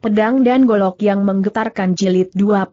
pedang dan golok yang menggetarkan jilid 21.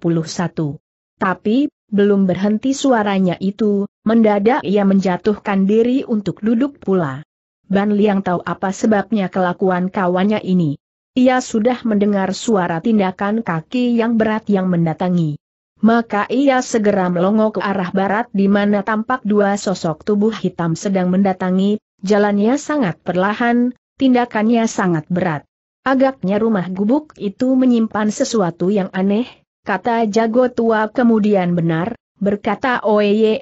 Tapi, belum berhenti suaranya itu, mendadak ia menjatuhkan diri untuk duduk pula. Ban Liang tahu apa sebabnya kelakuan kawannya ini. Ia sudah mendengar suara tindakan kaki yang berat yang mendatangi. Maka ia segera melongo ke arah barat di mana tampak dua sosok tubuh hitam sedang mendatangi, jalannya sangat perlahan, tindakannya sangat berat. Agaknya rumah gubuk itu menyimpan sesuatu yang aneh, kata jago tua kemudian benar, berkata Oye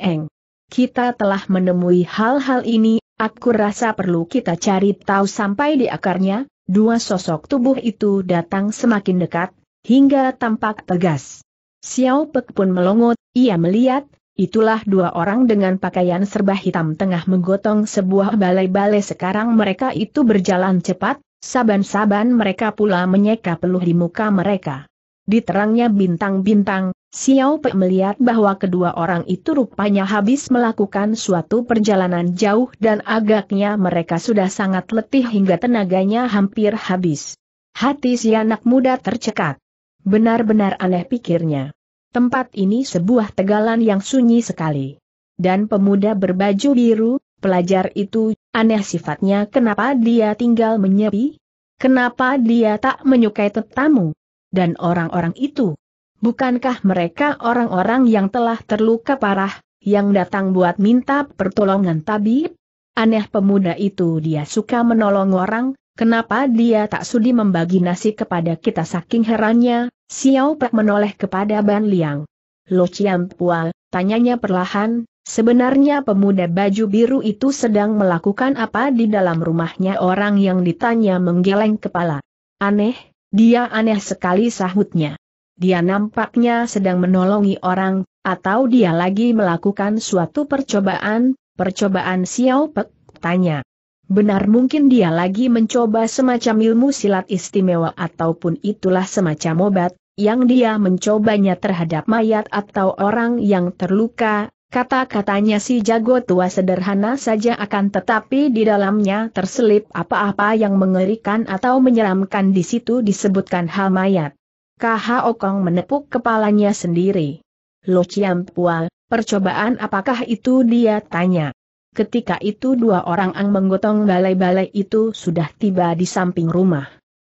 Kita telah menemui hal-hal ini, aku rasa perlu kita cari tahu sampai di akarnya, dua sosok tubuh itu datang semakin dekat, hingga tampak tegas. Xiao Pek pun melongot, ia melihat, itulah dua orang dengan pakaian serba hitam tengah menggotong sebuah balai-balai sekarang mereka itu berjalan cepat, Saban-saban mereka pula menyeka peluh di muka mereka. Di terangnya bintang-bintang, Xiao Pe melihat bahwa kedua orang itu rupanya habis melakukan suatu perjalanan jauh dan agaknya mereka sudah sangat letih hingga tenaganya hampir habis. Hati si anak muda tercekat. Benar-benar aneh pikirnya. Tempat ini sebuah tegalan yang sunyi sekali. Dan pemuda berbaju biru, pelajar itu Aneh sifatnya kenapa dia tinggal menyepi? Kenapa dia tak menyukai tetamu? Dan orang-orang itu? Bukankah mereka orang-orang yang telah terluka parah, yang datang buat minta pertolongan tabib? Aneh pemuda itu dia suka menolong orang, kenapa dia tak sudi membagi nasi kepada kita saking herannya, Xiao Pak menoleh kepada Ban Liang. Lo Ciam Pua, tanyanya perlahan, Sebenarnya pemuda baju biru itu sedang melakukan apa di dalam rumahnya orang yang ditanya menggeleng kepala. Aneh, dia aneh sekali sahutnya. Dia nampaknya sedang menolongi orang, atau dia lagi melakukan suatu percobaan, percobaan Xiao Pek, tanya. Benar mungkin dia lagi mencoba semacam ilmu silat istimewa ataupun itulah semacam obat, yang dia mencobanya terhadap mayat atau orang yang terluka, Kata-katanya si jago tua sederhana saja akan tetapi di dalamnya terselip apa-apa yang mengerikan atau menyeramkan di situ disebutkan hal mayat. KH Okong menepuk kepalanya sendiri. Lo Chiam Pual, percobaan apakah itu dia tanya. Ketika itu dua orang ang menggotong balai-balai itu sudah tiba di samping rumah.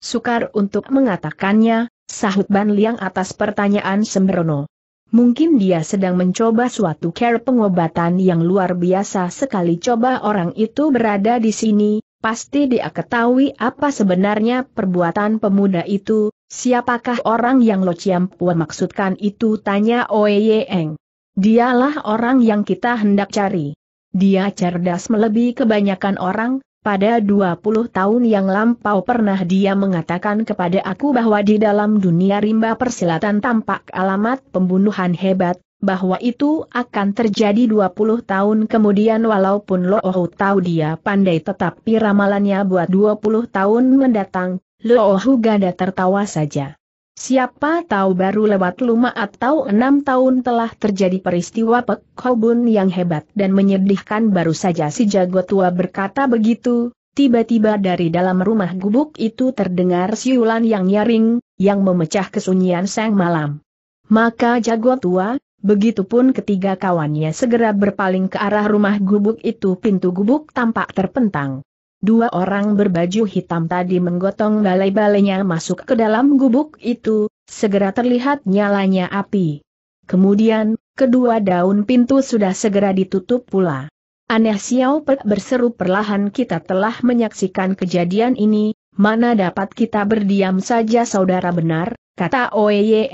Sukar untuk mengatakannya, sahut Ban Liang atas pertanyaan sembrono. Mungkin dia sedang mencoba suatu care pengobatan yang luar biasa sekali coba orang itu berada di sini, pasti dia ketahui apa sebenarnya perbuatan pemuda itu, siapakah orang yang Lo Chiam maksudkan itu tanya Oe Eng. Dialah orang yang kita hendak cari. Dia cerdas melebihi kebanyakan orang, pada 20 tahun yang lampau pernah dia mengatakan kepada aku bahwa di dalam dunia rimba persilatan tampak alamat pembunuhan hebat, bahwa itu akan terjadi 20 tahun kemudian walaupun Loohu tahu dia pandai tetapi ramalannya buat 20 tahun mendatang, Loohu gada tertawa saja. Siapa tahu baru lewat lima atau enam tahun telah terjadi peristiwa pekobun yang hebat dan menyedihkan baru saja si jago tua berkata begitu, tiba-tiba dari dalam rumah gubuk itu terdengar siulan yang nyaring, yang memecah kesunyian sang malam. Maka jago tua, begitupun ketiga kawannya segera berpaling ke arah rumah gubuk itu pintu gubuk tampak terpentang. Dua orang berbaju hitam tadi menggotong balai-balainya masuk ke dalam gubuk itu, segera terlihat nyalanya api. Kemudian, kedua daun pintu sudah segera ditutup pula. Aneh Xiao Pek berseru perlahan kita telah menyaksikan kejadian ini, mana dapat kita berdiam saja saudara benar, kata Oe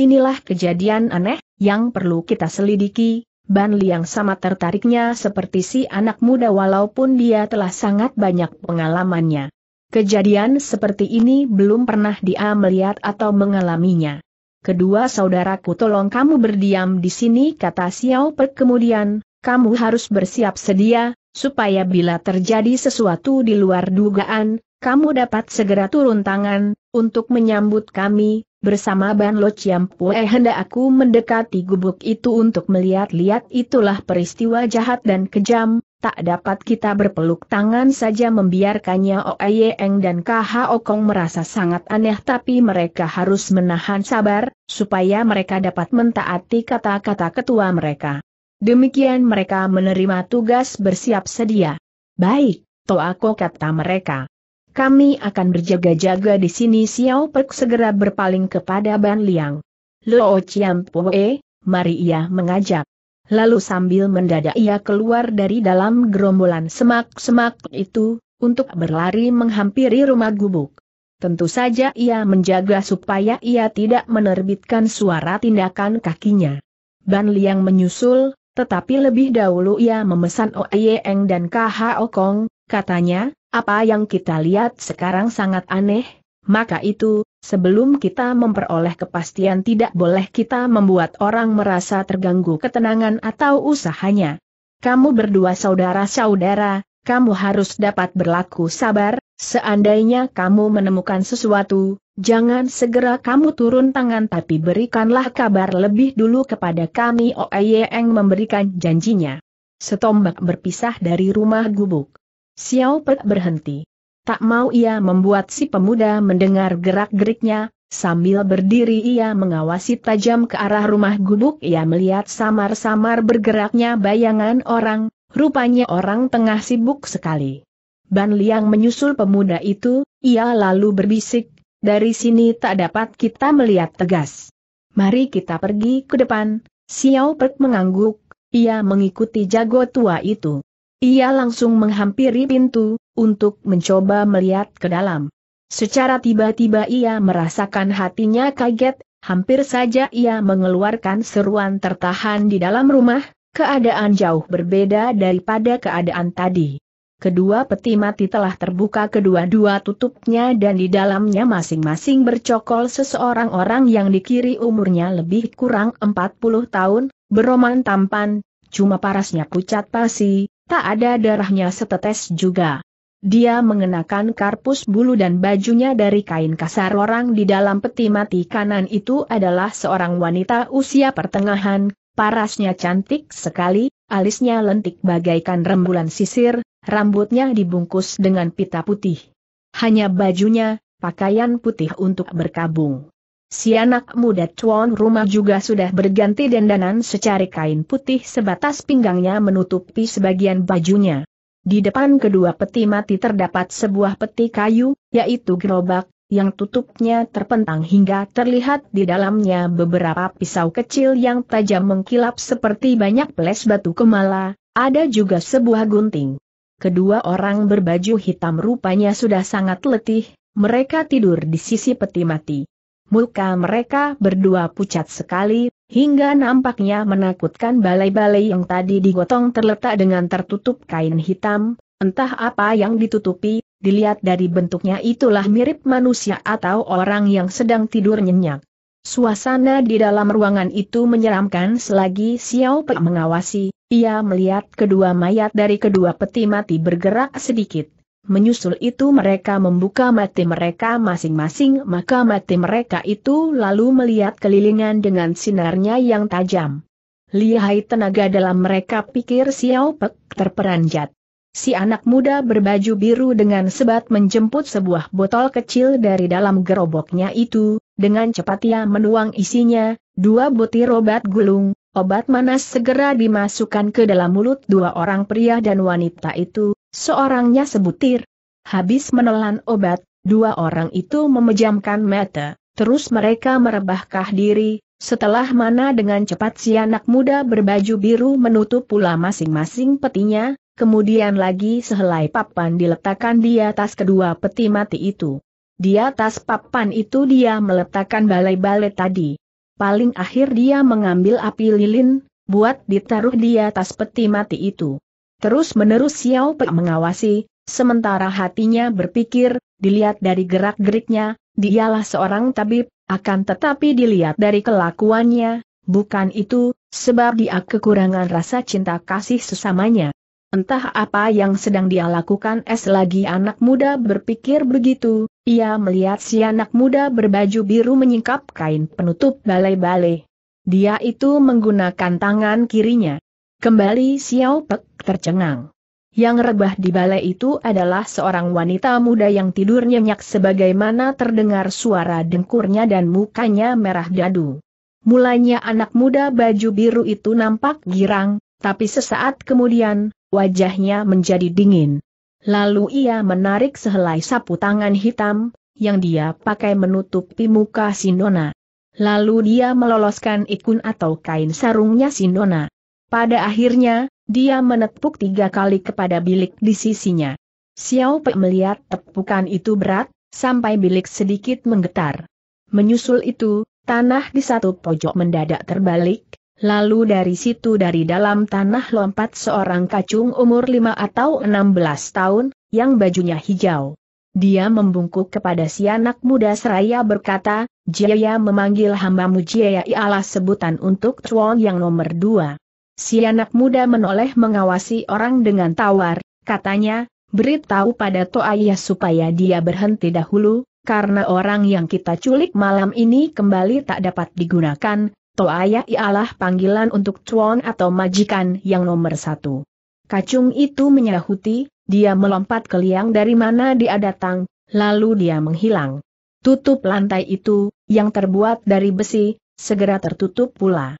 Inilah kejadian aneh, yang perlu kita selidiki, Ban Liang sama tertariknya seperti si anak muda walaupun dia telah sangat banyak pengalamannya. Kejadian seperti ini belum pernah dia melihat atau mengalaminya. Kedua saudaraku tolong kamu berdiam di sini kata Xiao Pe kemudian, kamu harus bersiap sedia, supaya bila terjadi sesuatu di luar dugaan, kamu dapat segera turun tangan, untuk menyambut kami, bersama Ban Lo Chiam Pue eh, hendak aku mendekati gubuk itu untuk melihat-lihat itulah peristiwa jahat dan kejam, tak dapat kita berpeluk tangan saja membiarkannya Oe Eng dan KH Okong merasa sangat aneh tapi mereka harus menahan sabar, supaya mereka dapat mentaati kata-kata ketua mereka. Demikian mereka menerima tugas bersiap sedia. Baik, Toako kata mereka. Kami akan berjaga-jaga di sini Xiao Pek segera berpaling kepada Ban Liang. Luo Chiam Pue, mari ia mengajak. Lalu sambil mendadak ia keluar dari dalam gerombolan semak-semak itu, untuk berlari menghampiri rumah gubuk. Tentu saja ia menjaga supaya ia tidak menerbitkan suara tindakan kakinya. Ban Liang menyusul, tetapi lebih dahulu ia memesan Eng dan KH Okong, katanya, apa yang kita lihat sekarang sangat aneh, maka itu, sebelum kita memperoleh kepastian tidak boleh kita membuat orang merasa terganggu ketenangan atau usahanya. Kamu berdua saudara-saudara, kamu harus dapat berlaku sabar, seandainya kamu menemukan sesuatu, jangan segera kamu turun tangan tapi berikanlah kabar lebih dulu kepada kami Oeyeng memberikan janjinya. Setombak berpisah dari rumah gubuk. Xiao Pek berhenti. Tak mau ia membuat si pemuda mendengar gerak-geriknya, sambil berdiri ia mengawasi tajam ke arah rumah gubuk ia melihat samar-samar bergeraknya bayangan orang, rupanya orang tengah sibuk sekali. Ban Liang menyusul pemuda itu, ia lalu berbisik, dari sini tak dapat kita melihat tegas. Mari kita pergi ke depan, Xiao Pek mengangguk, ia mengikuti jago tua itu. Ia langsung menghampiri pintu, untuk mencoba melihat ke dalam. Secara tiba-tiba ia merasakan hatinya kaget, hampir saja ia mengeluarkan seruan tertahan di dalam rumah, keadaan jauh berbeda daripada keadaan tadi. Kedua peti mati telah terbuka kedua-dua tutupnya dan di dalamnya masing-masing bercokol seseorang orang yang dikiri umurnya lebih kurang 40 tahun, beroman tampan, cuma parasnya pucat pasi, Tak ada darahnya setetes juga. Dia mengenakan karpus bulu dan bajunya dari kain kasar orang di dalam peti mati kanan itu adalah seorang wanita usia pertengahan, parasnya cantik sekali, alisnya lentik bagaikan rembulan sisir, rambutnya dibungkus dengan pita putih. Hanya bajunya, pakaian putih untuk berkabung si anak muda tuan rumah juga sudah berganti dandanan secari kain putih sebatas pinggangnya menutupi sebagian bajunya. Di depan kedua peti mati terdapat sebuah peti kayu, yaitu gerobak, yang tutupnya terpentang hingga terlihat di dalamnya beberapa pisau kecil yang tajam mengkilap seperti banyak peles batu kemala, ada juga sebuah gunting. Kedua orang berbaju hitam rupanya sudah sangat letih, mereka tidur di sisi peti mati. Muka mereka berdua pucat sekali, hingga nampaknya menakutkan balai-balai yang tadi digotong terletak dengan tertutup kain hitam, entah apa yang ditutupi, dilihat dari bentuknya itulah mirip manusia atau orang yang sedang tidur nyenyak. Suasana di dalam ruangan itu menyeramkan selagi Xiao Pe mengawasi, ia melihat kedua mayat dari kedua peti mati bergerak sedikit, Menyusul itu mereka membuka mati mereka masing-masing maka mati mereka itu lalu melihat kelilingan dengan sinarnya yang tajam. Lihai tenaga dalam mereka pikir Xiao Pek terperanjat. Si anak muda berbaju biru dengan sebat menjemput sebuah botol kecil dari dalam geroboknya itu, dengan cepat ia menuang isinya, dua butir obat gulung, Obat manas segera dimasukkan ke dalam mulut dua orang pria dan wanita itu, Seorangnya sebutir. Habis menelan obat, dua orang itu memejamkan mata, terus mereka merebahkah diri, setelah mana dengan cepat si anak muda berbaju biru menutup pula masing-masing petinya, kemudian lagi sehelai papan diletakkan di atas kedua peti mati itu. Di atas papan itu dia meletakkan balai-balai tadi. Paling akhir dia mengambil api lilin, buat ditaruh di atas peti mati itu. Terus-menerus Xiao Pei mengawasi, sementara hatinya berpikir, dilihat dari gerak-geriknya, dialah seorang tabib, akan tetapi dilihat dari kelakuannya, bukan itu, sebab dia kekurangan rasa cinta kasih sesamanya. Entah apa yang sedang dia lakukan es lagi anak muda berpikir begitu, ia melihat si anak muda berbaju biru menyingkap kain penutup balai-balai. Dia itu menggunakan tangan kirinya. Kembali Xiao Pek tercengang. Yang rebah di balai itu adalah seorang wanita muda yang tidur nyenyak sebagaimana terdengar suara dengkurnya dan mukanya merah dadu. Mulanya anak muda baju biru itu nampak girang, tapi sesaat kemudian, wajahnya menjadi dingin. Lalu ia menarik sehelai sapu tangan hitam, yang dia pakai menutupi muka Sinona. Lalu dia meloloskan ikun atau kain sarungnya Sinona. Pada akhirnya, dia menepuk tiga kali kepada bilik di sisinya. Xiao Pei melihat tepukan itu berat, sampai bilik sedikit menggetar. Menyusul itu, tanah di satu pojok mendadak terbalik, lalu dari situ dari dalam tanah lompat seorang kacung umur lima atau enam belas tahun, yang bajunya hijau. Dia membungkuk kepada si anak muda seraya berkata, Jaya memanggil hambamu Jaya ialah sebutan untuk Chuan yang nomor dua. Si anak muda menoleh mengawasi orang dengan tawar, katanya, beritahu pada Toaya supaya dia berhenti dahulu, karena orang yang kita culik malam ini kembali tak dapat digunakan, Toaya ialah panggilan untuk cuan atau majikan yang nomor satu. Kacung itu menyahuti, dia melompat ke liang dari mana dia datang, lalu dia menghilang. Tutup lantai itu, yang terbuat dari besi, segera tertutup pula.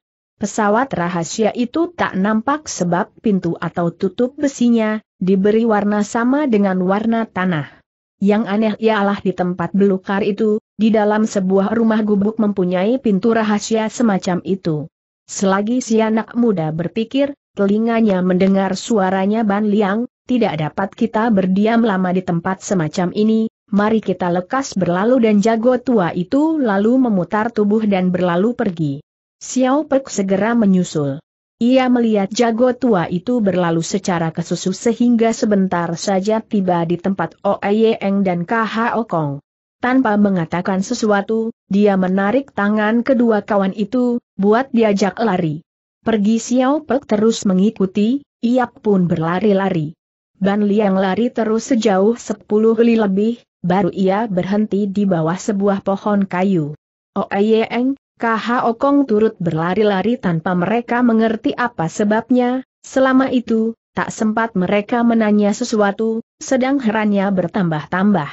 Pesawat rahasia itu tak nampak sebab pintu atau tutup besinya, diberi warna sama dengan warna tanah. Yang aneh ialah di tempat belukar itu, di dalam sebuah rumah gubuk mempunyai pintu rahasia semacam itu. Selagi si anak muda berpikir, telinganya mendengar suaranya Ban Liang, tidak dapat kita berdiam lama di tempat semacam ini, mari kita lekas berlalu dan jago tua itu lalu memutar tubuh dan berlalu pergi. Xiao Pek segera menyusul. Ia melihat jago tua itu berlalu secara kesusu sehingga sebentar saja tiba di tempat Oeyeng dan KH Kong. Tanpa mengatakan sesuatu, dia menarik tangan kedua kawan itu, buat diajak lari. Pergi Xiao Pek terus mengikuti, ia pun berlari-lari. Ban Liang lari terus sejauh sepuluh li lebih, baru ia berhenti di bawah sebuah pohon kayu. Oeyeng, Kaha Okong turut berlari-lari tanpa mereka mengerti apa sebabnya, selama itu, tak sempat mereka menanya sesuatu, sedang herannya bertambah-tambah.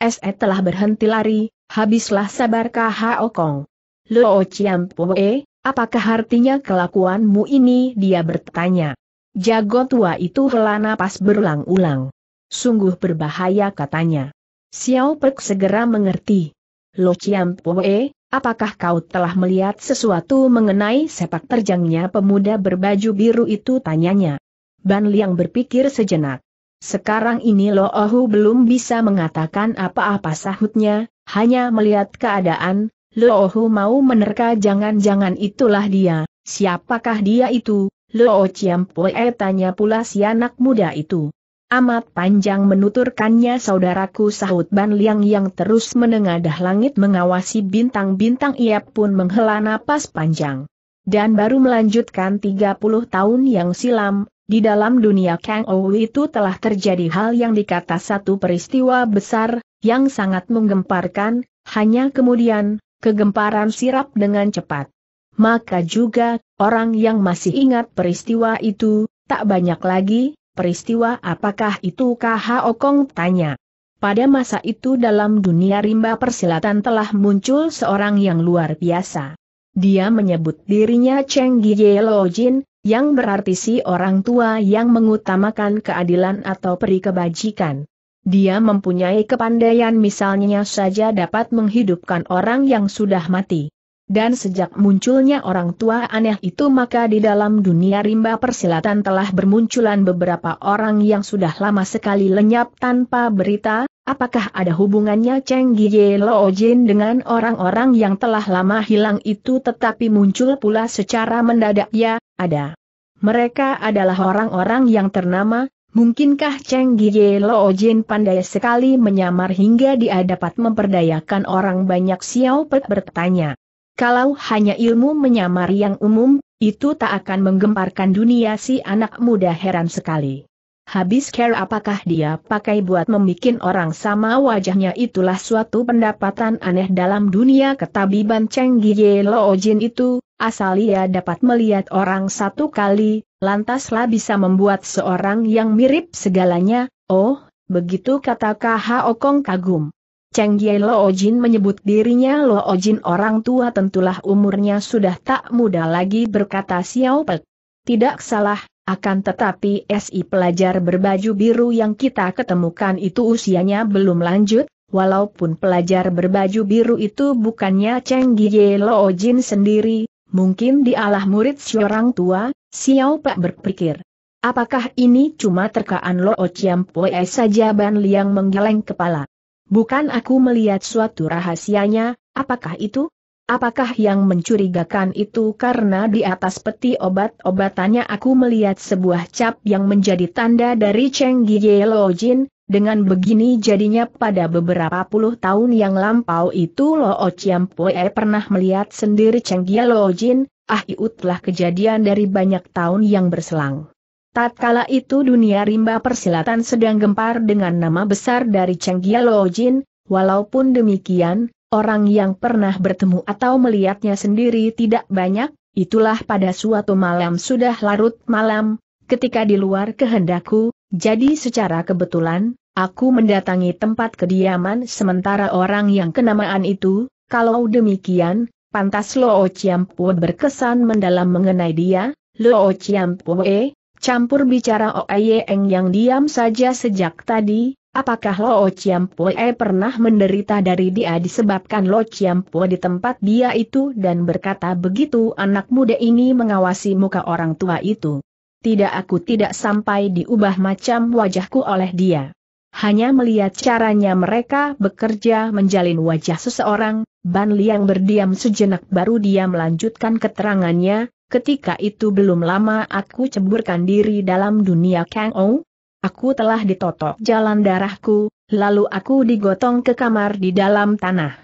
SE telah berhenti lari, habislah sabar Kaha Okong. Lo Chiam Poe, apakah artinya kelakuanmu ini dia bertanya. Jago tua itu hela napas berulang-ulang. Sungguh berbahaya katanya. Xiao Pek segera mengerti. Lo Chiam Poe, Apakah kau telah melihat sesuatu mengenai sepak terjangnya pemuda berbaju biru itu tanyanya? Ban Liang berpikir sejenak. Sekarang ini Lo Ohu belum bisa mengatakan apa-apa sahutnya, hanya melihat keadaan, Lo Ohu mau menerka jangan-jangan itulah dia, siapakah dia itu? Lo Chiam Poe tanya pula si anak muda itu. Amat panjang menuturkannya saudaraku sahut Ban Liang yang terus menengadah langit mengawasi bintang-bintang ia pun menghela napas panjang. Dan baru melanjutkan 30 tahun yang silam, di dalam dunia Kang Ou itu telah terjadi hal yang dikata satu peristiwa besar, yang sangat menggemparkan, hanya kemudian, kegemparan sirap dengan cepat. Maka juga, orang yang masih ingat peristiwa itu, tak banyak lagi, Peristiwa apakah itu Kh Okong tanya. Pada masa itu dalam dunia rimba persilatan telah muncul seorang yang luar biasa. Dia menyebut dirinya Cheng Gie Lo Jin, yang berarti si orang tua yang mengutamakan keadilan atau peri kebajikan. Dia mempunyai kepandaian misalnya saja dapat menghidupkan orang yang sudah mati. Dan sejak munculnya orang tua aneh itu maka di dalam dunia rimba persilatan telah bermunculan beberapa orang yang sudah lama sekali lenyap tanpa berita, apakah ada hubungannya Cheng Gie Lo Jin dengan orang-orang yang telah lama hilang itu tetapi muncul pula secara mendadak ya, ada. Mereka adalah orang-orang yang ternama, Mungkinkah Cheng Gie Lo Jin pandai sekali menyamar hingga dia dapat memperdayakan orang banyak Xiao Pek bertanya. Kalau hanya ilmu menyamar yang umum, itu tak akan menggemparkan dunia si anak muda heran sekali. Habis care apakah dia pakai buat membuat orang sama wajahnya itulah suatu pendapatan aneh dalam dunia ketabiban Cheng Gie Lo itu, asal ia dapat melihat orang satu kali, lantaslah bisa membuat seorang yang mirip segalanya, oh, begitu kata KH Okong kagum. Cheng Ye Lo Jin menyebut dirinya Lo Jin orang tua tentulah umurnya sudah tak muda lagi berkata Xiao Pe. Tidak salah, akan tetapi SI pelajar berbaju biru yang kita ketemukan itu usianya belum lanjut, walaupun pelajar berbaju biru itu bukannya Cheng Ye Lo Jin sendiri, mungkin dialah murid si orang tua, Xiao Pe berpikir. Apakah ini cuma terkaan Lo Chiam Pue saja Ban Liang menggeleng kepala? Bukan aku melihat suatu rahasianya, apakah itu? Apakah yang mencurigakan itu karena di atas peti obat-obatannya aku melihat sebuah cap yang menjadi tanda dari Cheng Giye Lo Jin, dengan begini jadinya pada beberapa puluh tahun yang lampau itu Lo Chiam Poe pernah melihat sendiri Cheng Giye Lo Jin, ah iutlah kejadian dari banyak tahun yang berselang. Tatkala itu dunia rimba persilatan sedang gempar dengan nama besar dari Chenggia Lojin, walaupun demikian, orang yang pernah bertemu atau melihatnya sendiri tidak banyak, itulah pada suatu malam sudah larut malam, ketika di luar kehendakku, jadi secara kebetulan, aku mendatangi tempat kediaman sementara orang yang kenamaan itu, kalau demikian, pantas Lo Chiampue berkesan mendalam mengenai dia, Lo Chiampue, Campur bicara Oe Yeng yang diam saja sejak tadi, apakah Lo Chiampue pernah menderita dari dia disebabkan Lo Chiampue di tempat dia itu dan berkata begitu anak muda ini mengawasi muka orang tua itu. Tidak aku tidak sampai diubah macam wajahku oleh dia. Hanya melihat caranya mereka bekerja menjalin wajah seseorang, Ban Liang berdiam sejenak baru dia melanjutkan keterangannya, Ketika itu belum lama aku ceburkan diri dalam dunia Kang Ou. Aku telah ditotok jalan darahku, lalu aku digotong ke kamar di dalam tanah.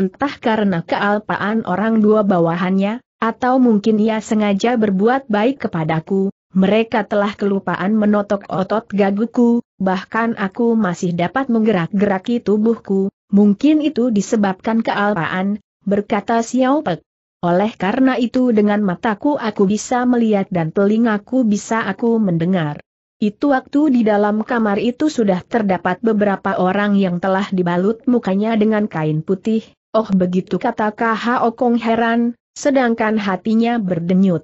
Entah karena kealpaan orang dua bawahannya, atau mungkin ia sengaja berbuat baik kepadaku, mereka telah kelupaan menotok otot gaguku, bahkan aku masih dapat menggerak-geraki tubuhku, mungkin itu disebabkan kealpaan, berkata Xiao Pek. Oleh karena itu dengan mataku aku bisa melihat dan telingaku bisa aku mendengar. Itu waktu di dalam kamar itu sudah terdapat beberapa orang yang telah dibalut mukanya dengan kain putih, oh begitu kata KH Okong heran, sedangkan hatinya berdenyut.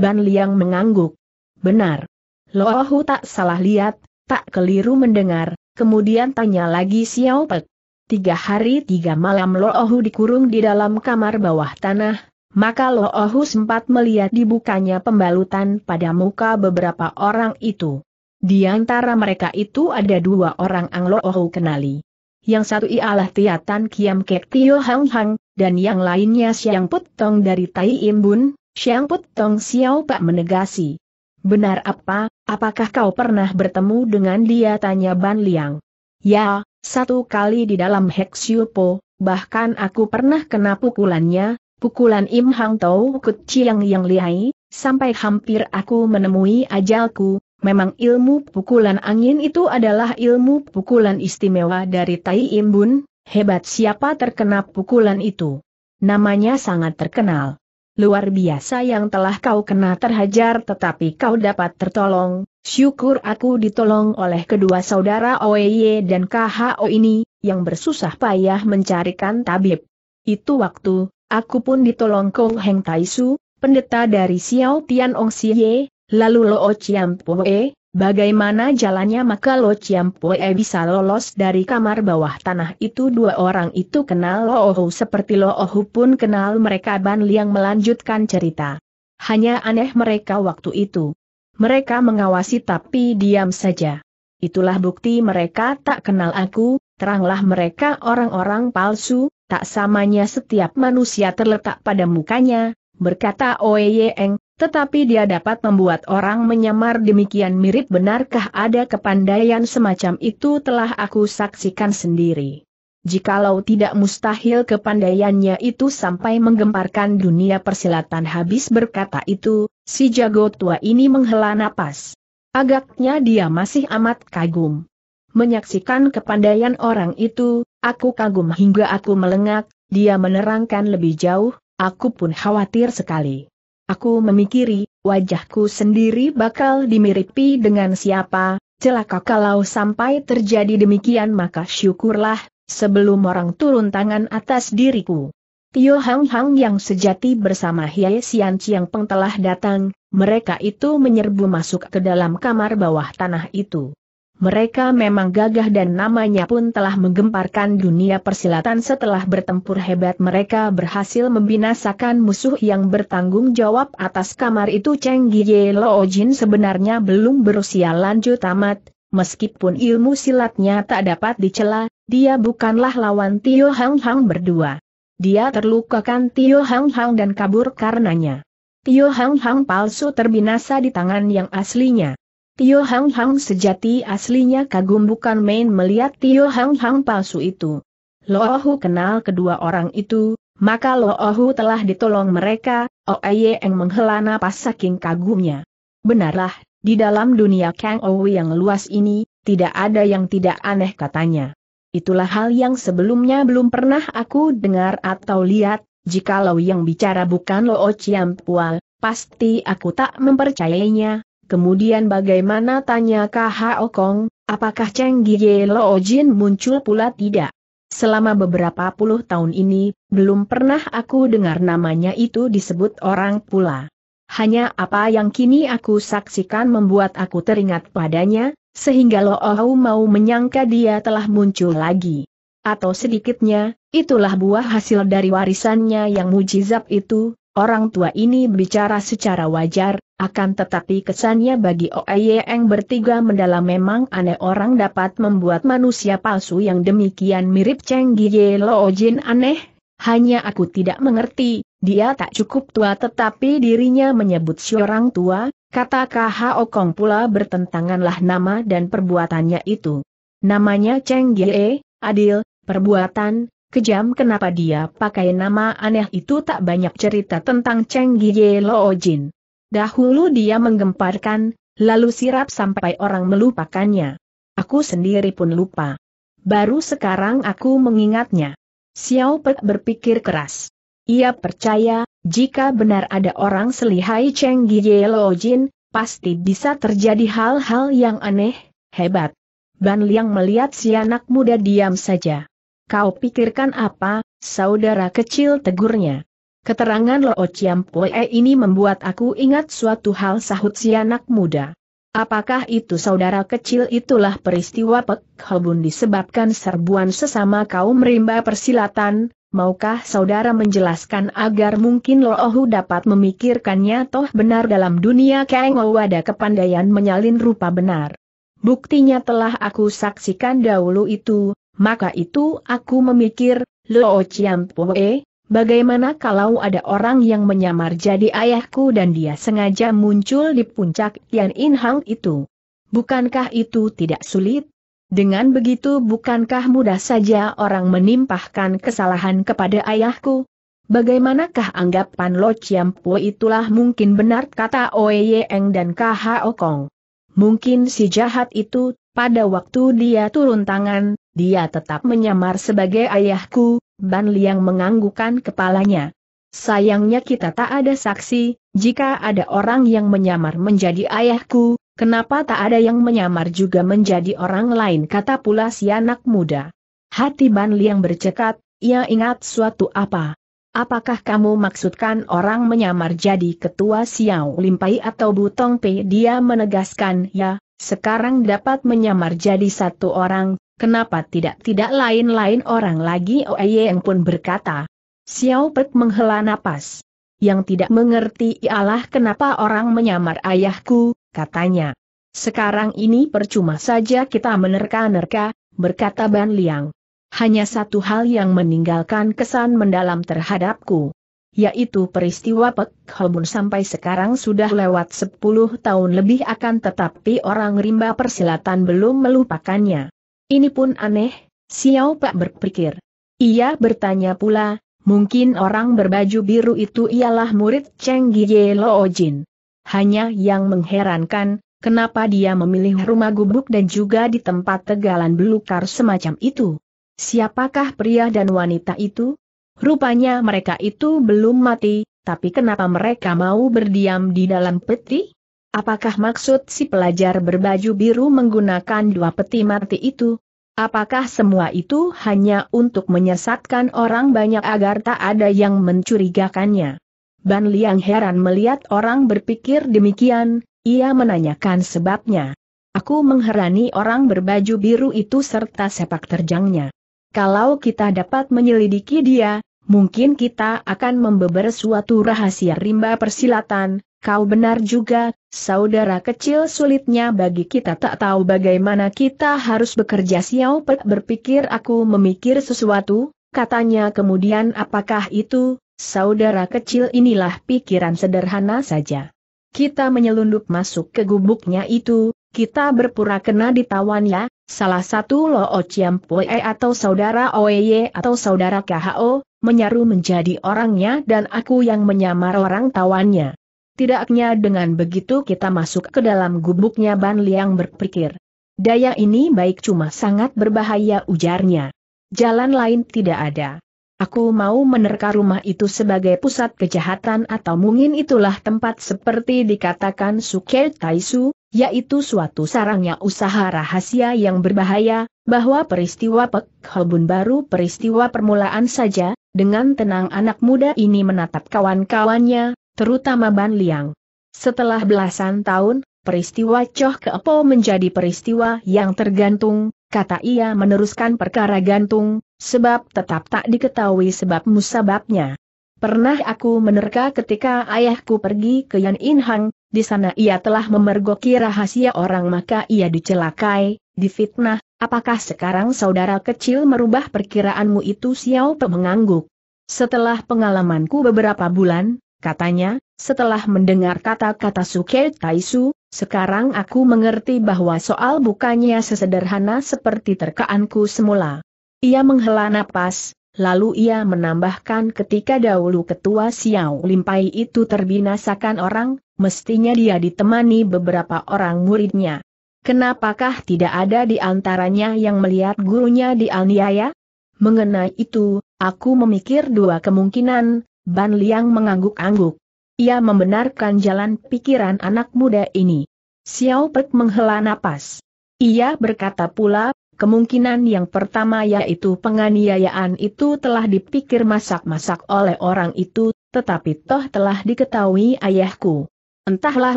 Ban Liang mengangguk. Benar. Lohu tak salah lihat, tak keliru mendengar, kemudian tanya lagi Xiao Pek. Tiga hari tiga malam Lohu dikurung di dalam kamar bawah tanah, maka Lo Ohu sempat melihat dibukanya pembalutan pada muka beberapa orang itu. Di antara mereka itu ada dua orang ang Lo Ohu kenali. Yang satu ialah Tiatan Kiam Kek Tio Hang Hang, dan yang lainnya Siang Put Tong dari Tai Im Bun, Siang Put Tong Xiao Pak menegasi. Benar apa, apakah kau pernah bertemu dengan dia tanya Ban Liang? Ya, satu kali di dalam Hexiupo, bahkan aku pernah kena pukulannya, Pukulan Im Hang Tau Kut Chiang yang lihai, sampai hampir aku menemui ajalku, memang ilmu pukulan angin itu adalah ilmu pukulan istimewa dari Tai Imbun, hebat siapa terkena pukulan itu. Namanya sangat terkenal. Luar biasa yang telah kau kena terhajar tetapi kau dapat tertolong, syukur aku ditolong oleh kedua saudara OEY dan KHO ini, yang bersusah payah mencarikan tabib. Itu waktu, Aku pun ditolong Kou Heng Su, pendeta dari Xiao Tian Ong Xie, lalu Lo Chiam Poe, bagaimana jalannya maka Lo Chiam Poe bisa lolos dari kamar bawah tanah itu dua orang itu kenal Lo Ohu seperti Lo Ohu pun kenal mereka Ban Liang melanjutkan cerita. Hanya aneh mereka waktu itu. Mereka mengawasi tapi diam saja. Itulah bukti mereka tak kenal aku, teranglah mereka orang-orang palsu, tak samanya setiap manusia terletak pada mukanya, berkata Oeyeng, tetapi dia dapat membuat orang menyamar demikian mirip benarkah ada kepandaian semacam itu telah aku saksikan sendiri. Jikalau tidak mustahil kepandaiannya itu sampai menggemparkan dunia persilatan habis berkata itu, si jago tua ini menghela napas. Agaknya dia masih amat kagum. Menyaksikan kepandaian orang itu, Aku kagum hingga aku melengak, dia menerangkan lebih jauh, aku pun khawatir sekali. Aku memikiri, wajahku sendiri bakal dimiripi dengan siapa, celaka kalau sampai terjadi demikian maka syukurlah, sebelum orang turun tangan atas diriku. Tio Hang Hang yang sejati bersama Hye Sian Chiang Peng telah datang, mereka itu menyerbu masuk ke dalam kamar bawah tanah itu. Mereka memang gagah dan namanya pun telah menggemparkan dunia persilatan setelah bertempur hebat mereka berhasil membinasakan musuh yang bertanggung jawab atas kamar itu Cheng Giye Lo Jin sebenarnya belum berusia lanjut tamat, meskipun ilmu silatnya tak dapat dicela, dia bukanlah lawan Tio Hang Hang berdua. Dia terlukakan Tio Hang Hang dan kabur karenanya. Tio Hang Hang palsu terbinasa di tangan yang aslinya. Tio Hang Hang sejati aslinya kagum bukan main melihat Tio Hang Hang palsu itu. Lohu kenal kedua orang itu, maka Lohu telah ditolong mereka, Oeye oh yang menghela napas saking kagumnya. Benarlah, di dalam dunia Kang Owi yang luas ini, tidak ada yang tidak aneh katanya. Itulah hal yang sebelumnya belum pernah aku dengar atau lihat, jikalau yang bicara bukan Loo Ciampual, pasti aku tak mempercayainya, Kemudian bagaimana tanya KHO Kong, apakah Cheng Gie Lo Jin muncul pula tidak? Selama beberapa puluh tahun ini, belum pernah aku dengar namanya itu disebut orang pula. Hanya apa yang kini aku saksikan membuat aku teringat padanya, sehingga Lo Ohu mau menyangka dia telah muncul lagi. Atau sedikitnya, itulah buah hasil dari warisannya yang mujizat itu, orang tua ini bicara secara wajar, akan tetapi kesannya bagi Oeyeng bertiga mendalam memang aneh orang dapat membuat manusia palsu yang demikian mirip Cheng Giye Loojin aneh, hanya aku tidak mengerti, dia tak cukup tua tetapi dirinya menyebut seorang tua, kata KH Okong pula bertentanganlah nama dan perbuatannya itu. Namanya Cheng Gie, adil, perbuatan, kejam kenapa dia pakai nama aneh itu tak banyak cerita tentang Cheng Giye Loojin. Dahulu dia menggemparkan, lalu sirap sampai orang melupakannya. Aku sendiri pun lupa. Baru sekarang aku mengingatnya. Xiao Pe berpikir keras. Ia percaya, jika benar ada orang selihai Cheng Gie Lo Jin, pasti bisa terjadi hal-hal yang aneh, hebat. Ban Liang melihat si anak muda diam saja. Kau pikirkan apa, saudara kecil tegurnya. Keterangan Lo Chiampoe ini membuat aku ingat suatu hal sahut si anak muda. Apakah itu saudara kecil itulah peristiwa Pek Hobun disebabkan serbuan sesama kaum rimba persilatan, maukah saudara menjelaskan agar mungkin Lo Ohu dapat memikirkannya toh benar dalam dunia Kang ada kepandaian menyalin rupa benar. Buktinya telah aku saksikan dahulu itu, maka itu aku memikir, Lo Chiampoe, Bagaimana kalau ada orang yang menyamar jadi ayahku dan dia sengaja muncul di puncak Tian In Hang itu? Bukankah itu tidak sulit? Dengan begitu bukankah mudah saja orang menimpahkan kesalahan kepada ayahku? Bagaimanakah anggapan Lo Chiam Po itulah mungkin benar kata Oe Yeng dan KHO Kong. Mungkin si jahat itu, pada waktu dia turun tangan, dia tetap menyamar sebagai ayahku, Ban Liang menganggukkan kepalanya. Sayangnya kita tak ada saksi, jika ada orang yang menyamar menjadi ayahku, kenapa tak ada yang menyamar juga menjadi orang lain kata pula si anak muda. Hati Ban Liang bercekat, ia ingat suatu apa. Apakah kamu maksudkan orang menyamar jadi ketua Xiao Limpai atau Butong Pei? Dia menegaskan ya, sekarang dapat menyamar jadi satu orang, Kenapa tidak-tidak lain-lain orang lagi Oeyeng oh, pun berkata. Xiao Pek menghela napas. Yang tidak mengerti ialah kenapa orang menyamar ayahku, katanya. Sekarang ini percuma saja kita menerka-nerka, berkata Ban Liang. Hanya satu hal yang meninggalkan kesan mendalam terhadapku. Yaitu peristiwa Pek Hobun sampai sekarang sudah lewat 10 tahun lebih akan tetapi orang rimba persilatan belum melupakannya. Ini pun aneh, Xiao Pak berpikir. Ia bertanya pula, mungkin orang berbaju biru itu ialah murid Cheng Gie Loo Jin. Hanya yang mengherankan, kenapa dia memilih rumah gubuk dan juga di tempat tegalan belukar semacam itu. Siapakah pria dan wanita itu? Rupanya mereka itu belum mati, tapi kenapa mereka mau berdiam di dalam peti? Apakah maksud si pelajar berbaju biru menggunakan dua peti mati itu? Apakah semua itu hanya untuk menyesatkan orang banyak agar tak ada yang mencurigakannya? Ban Liang heran melihat orang berpikir demikian, ia menanyakan sebabnya. Aku mengherani orang berbaju biru itu serta sepak terjangnya. Kalau kita dapat menyelidiki dia, Mungkin kita akan membeber suatu rahasia rimba persilatan, kau benar juga, saudara kecil sulitnya bagi kita tak tahu bagaimana kita harus bekerja Xiao berpikir aku memikir sesuatu, katanya kemudian apakah itu, saudara kecil inilah pikiran sederhana saja. Kita menyelundup masuk ke gubuknya itu, kita berpura kena ditawan ya, salah satu Loo Chiam atau saudara Oeye atau saudara KHO, menyaru menjadi orangnya dan aku yang menyamar orang tawannya. Tidaknya dengan begitu kita masuk ke dalam gubuknya Ban Liang berpikir. Daya ini baik cuma sangat berbahaya ujarnya. Jalan lain tidak ada. Aku mau menerka rumah itu sebagai pusat kejahatan atau mungkin itulah tempat seperti dikatakan Suke Taisu, yaitu suatu sarangnya usaha rahasia yang berbahaya, bahwa peristiwa Pek bun baru peristiwa permulaan saja, dengan tenang anak muda ini menatap kawan-kawannya, terutama Ban Liang. Setelah belasan tahun, peristiwa Choh Keepo menjadi peristiwa yang tergantung, kata ia meneruskan perkara gantung, sebab tetap tak diketahui sebab musababnya. Pernah aku menerka ketika ayahku pergi ke Yan Inhang, di sana ia telah memergoki rahasia orang maka ia dicelakai, difitnah, Apakah sekarang saudara kecil merubah perkiraanmu itu Xiao Pe mengangguk? Setelah pengalamanku beberapa bulan, katanya, setelah mendengar kata-kata Suke Taisu, sekarang aku mengerti bahwa soal bukannya sesederhana seperti terkaanku semula. Ia menghela napas, lalu ia menambahkan ketika dahulu ketua Xiao Limpai itu terbinasakan orang, mestinya dia ditemani beberapa orang muridnya. Kenapakah tidak ada di antaranya yang melihat gurunya dianiaya? Mengenai itu, aku memikir dua kemungkinan, Ban Liang mengangguk-angguk. Ia membenarkan jalan pikiran anak muda ini. Xiao Pek menghela napas. Ia berkata pula, kemungkinan yang pertama yaitu penganiayaan itu telah dipikir masak-masak oleh orang itu, tetapi toh telah diketahui ayahku. Entahlah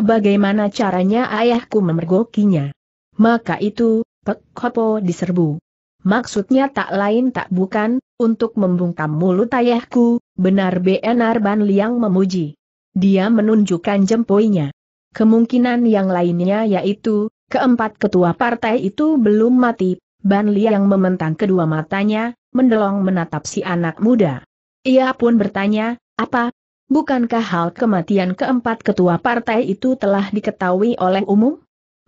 bagaimana caranya ayahku memergokinya. Maka itu, Pek diserbu. Maksudnya tak lain tak bukan, untuk membungkam mulut ayahku, benar-benar Ban Liang memuji. Dia menunjukkan jempolnya. Kemungkinan yang lainnya yaitu, keempat ketua partai itu belum mati, Ban Liang mementang kedua matanya, mendelong menatap si anak muda. Ia pun bertanya, apa, bukankah hal kematian keempat ketua partai itu telah diketahui oleh umum?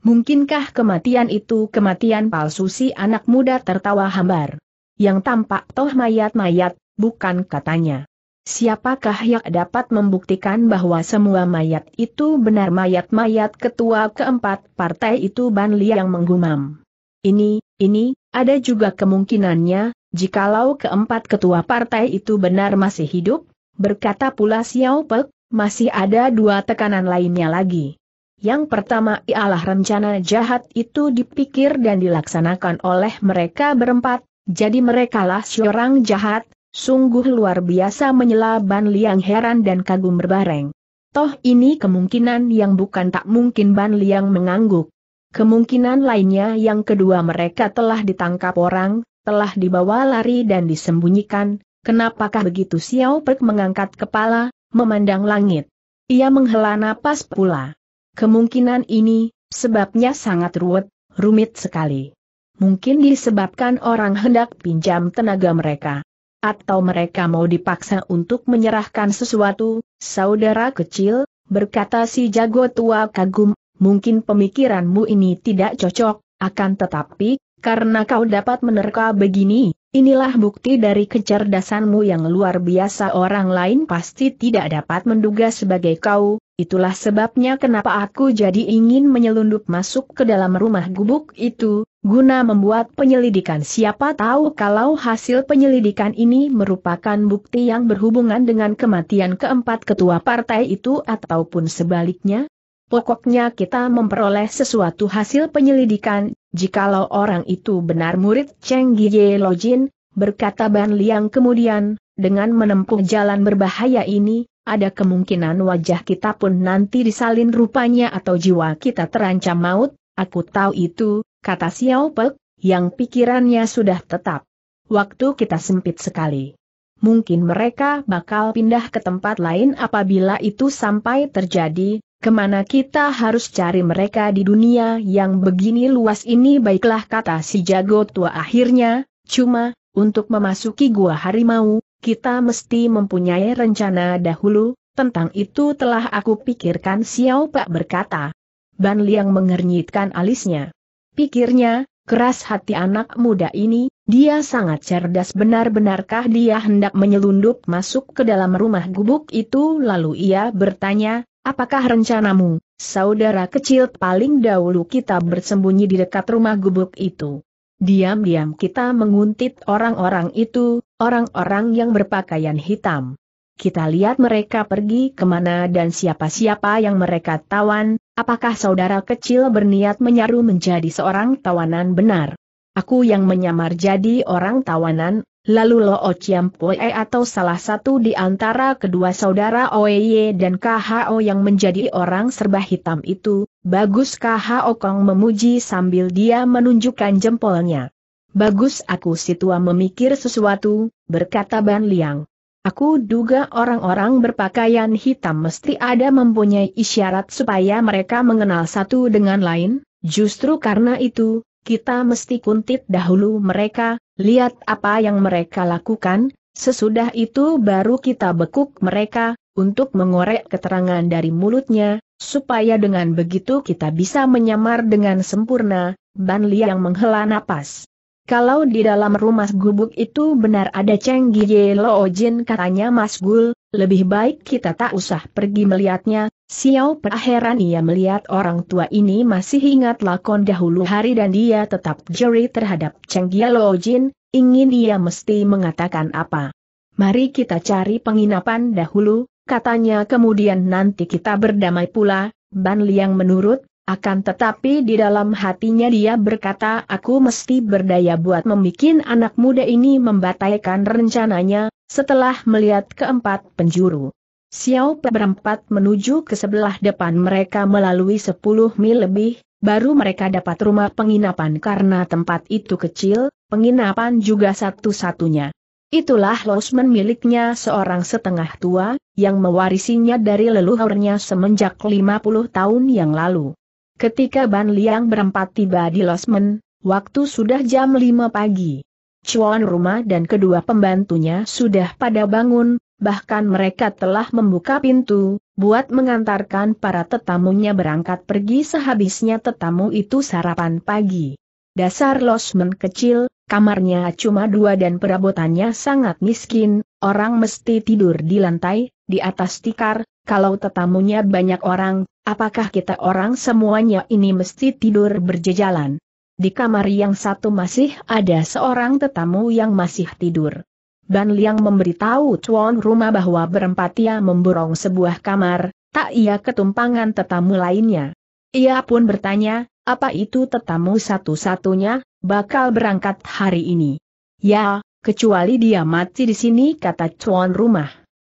Mungkinkah kematian itu kematian palsu si anak muda tertawa hambar? Yang tampak toh mayat-mayat, bukan katanya. Siapakah yang dapat membuktikan bahwa semua mayat itu benar mayat-mayat ketua keempat partai itu Ban Li yang menggumam? Ini, ini, ada juga kemungkinannya, jikalau keempat ketua partai itu benar masih hidup, Berkata pula Xiao Pek, masih ada dua tekanan lainnya lagi. Yang pertama ialah rencana jahat itu dipikir dan dilaksanakan oleh mereka berempat, jadi merekalah seorang jahat, sungguh luar biasa menyela Ban Liang heran dan kagum berbareng. Toh ini kemungkinan yang bukan tak mungkin Ban Liang mengangguk. Kemungkinan lainnya yang kedua mereka telah ditangkap orang, telah dibawa lari dan disembunyikan, Kenapakah begitu Xiao Perk mengangkat kepala, memandang langit. Ia menghela napas pula. Kemungkinan ini, sebabnya sangat ruwet, rumit sekali. Mungkin disebabkan orang hendak pinjam tenaga mereka. Atau mereka mau dipaksa untuk menyerahkan sesuatu, saudara kecil, berkata si jago tua kagum, mungkin pemikiranmu ini tidak cocok, akan tetapi, karena kau dapat menerka begini, inilah bukti dari kecerdasanmu yang luar biasa orang lain pasti tidak dapat menduga sebagai kau, itulah sebabnya kenapa aku jadi ingin menyelundup masuk ke dalam rumah gubuk itu, guna membuat penyelidikan siapa tahu kalau hasil penyelidikan ini merupakan bukti yang berhubungan dengan kematian keempat ketua partai itu ataupun sebaliknya, Pokoknya kita memperoleh sesuatu hasil penyelidikan, jikalau orang itu benar murid Cheng Giye Lojin, berkata Ban Liang kemudian, dengan menempuh jalan berbahaya ini, ada kemungkinan wajah kita pun nanti disalin rupanya atau jiwa kita terancam maut, aku tahu itu, kata Xiao Pek, yang pikirannya sudah tetap. Waktu kita sempit sekali. Mungkin mereka bakal pindah ke tempat lain apabila itu sampai terjadi, Kemana kita harus cari mereka di dunia yang begini luas ini baiklah kata si jago tua akhirnya, cuma, untuk memasuki gua harimau, kita mesti mempunyai rencana dahulu, tentang itu telah aku pikirkan Xiao Pak berkata. Ban Liang mengernyitkan alisnya. Pikirnya, keras hati anak muda ini, dia sangat cerdas benar-benarkah dia hendak menyelundup masuk ke dalam rumah gubuk itu lalu ia bertanya, Apakah rencanamu, saudara kecil paling dahulu kita bersembunyi di dekat rumah gubuk itu? Diam-diam kita menguntit orang-orang itu, orang-orang yang berpakaian hitam. Kita lihat mereka pergi kemana dan siapa-siapa yang mereka tawan, apakah saudara kecil berniat menyaru menjadi seorang tawanan benar? Aku yang menyamar jadi orang tawanan, Lalu Lo Chiam Poe atau salah satu di antara kedua saudara Oeye dan KHO yang menjadi orang serba hitam itu, bagus KHO Kong memuji sambil dia menunjukkan jempolnya. Bagus aku si tua memikir sesuatu, berkata Ban Liang. Aku duga orang-orang berpakaian hitam mesti ada mempunyai isyarat supaya mereka mengenal satu dengan lain, justru karena itu, kita mesti kuntit dahulu mereka, Lihat apa yang mereka lakukan, sesudah itu baru kita bekuk mereka, untuk mengorek keterangan dari mulutnya, supaya dengan begitu kita bisa menyamar dengan sempurna, Ban yang menghela napas. Kalau di dalam rumah gubuk itu benar ada Cheng Gie Lo Jin katanya Mas Gul, lebih baik kita tak usah pergi melihatnya, Xiao perheran ia melihat orang tua ini masih ingat lakon dahulu hari dan dia tetap jeri terhadap Cheng Gialo Jin, ingin ia mesti mengatakan apa. Mari kita cari penginapan dahulu, katanya kemudian nanti kita berdamai pula, Ban Liang menurut, akan tetapi di dalam hatinya dia berkata aku mesti berdaya buat membuat anak muda ini membatalkan rencananya, setelah melihat keempat penjuru. Xiao Pe berempat menuju ke sebelah depan mereka melalui 10 mil lebih, baru mereka dapat rumah penginapan karena tempat itu kecil, penginapan juga satu-satunya. Itulah losmen miliknya seorang setengah tua, yang mewarisinya dari leluhurnya semenjak 50 tahun yang lalu. Ketika Ban Liang berempat tiba di losmen, waktu sudah jam 5 pagi. Cuan rumah dan kedua pembantunya sudah pada bangun, bahkan mereka telah membuka pintu, buat mengantarkan para tetamunya berangkat pergi sehabisnya tetamu itu sarapan pagi. Dasar losmen kecil, kamarnya cuma dua dan perabotannya sangat miskin, orang mesti tidur di lantai, di atas tikar, kalau tetamunya banyak orang, apakah kita orang semuanya ini mesti tidur berjejalan? Di kamar yang satu masih ada seorang tetamu yang masih tidur. Ban Liang memberitahu Chuan rumah bahwa berempat ia memborong sebuah kamar, tak ia ketumpangan tetamu lainnya. Ia pun bertanya, apa itu tetamu satu-satunya, bakal berangkat hari ini? Ya, kecuali dia mati di sini kata Chuan rumah.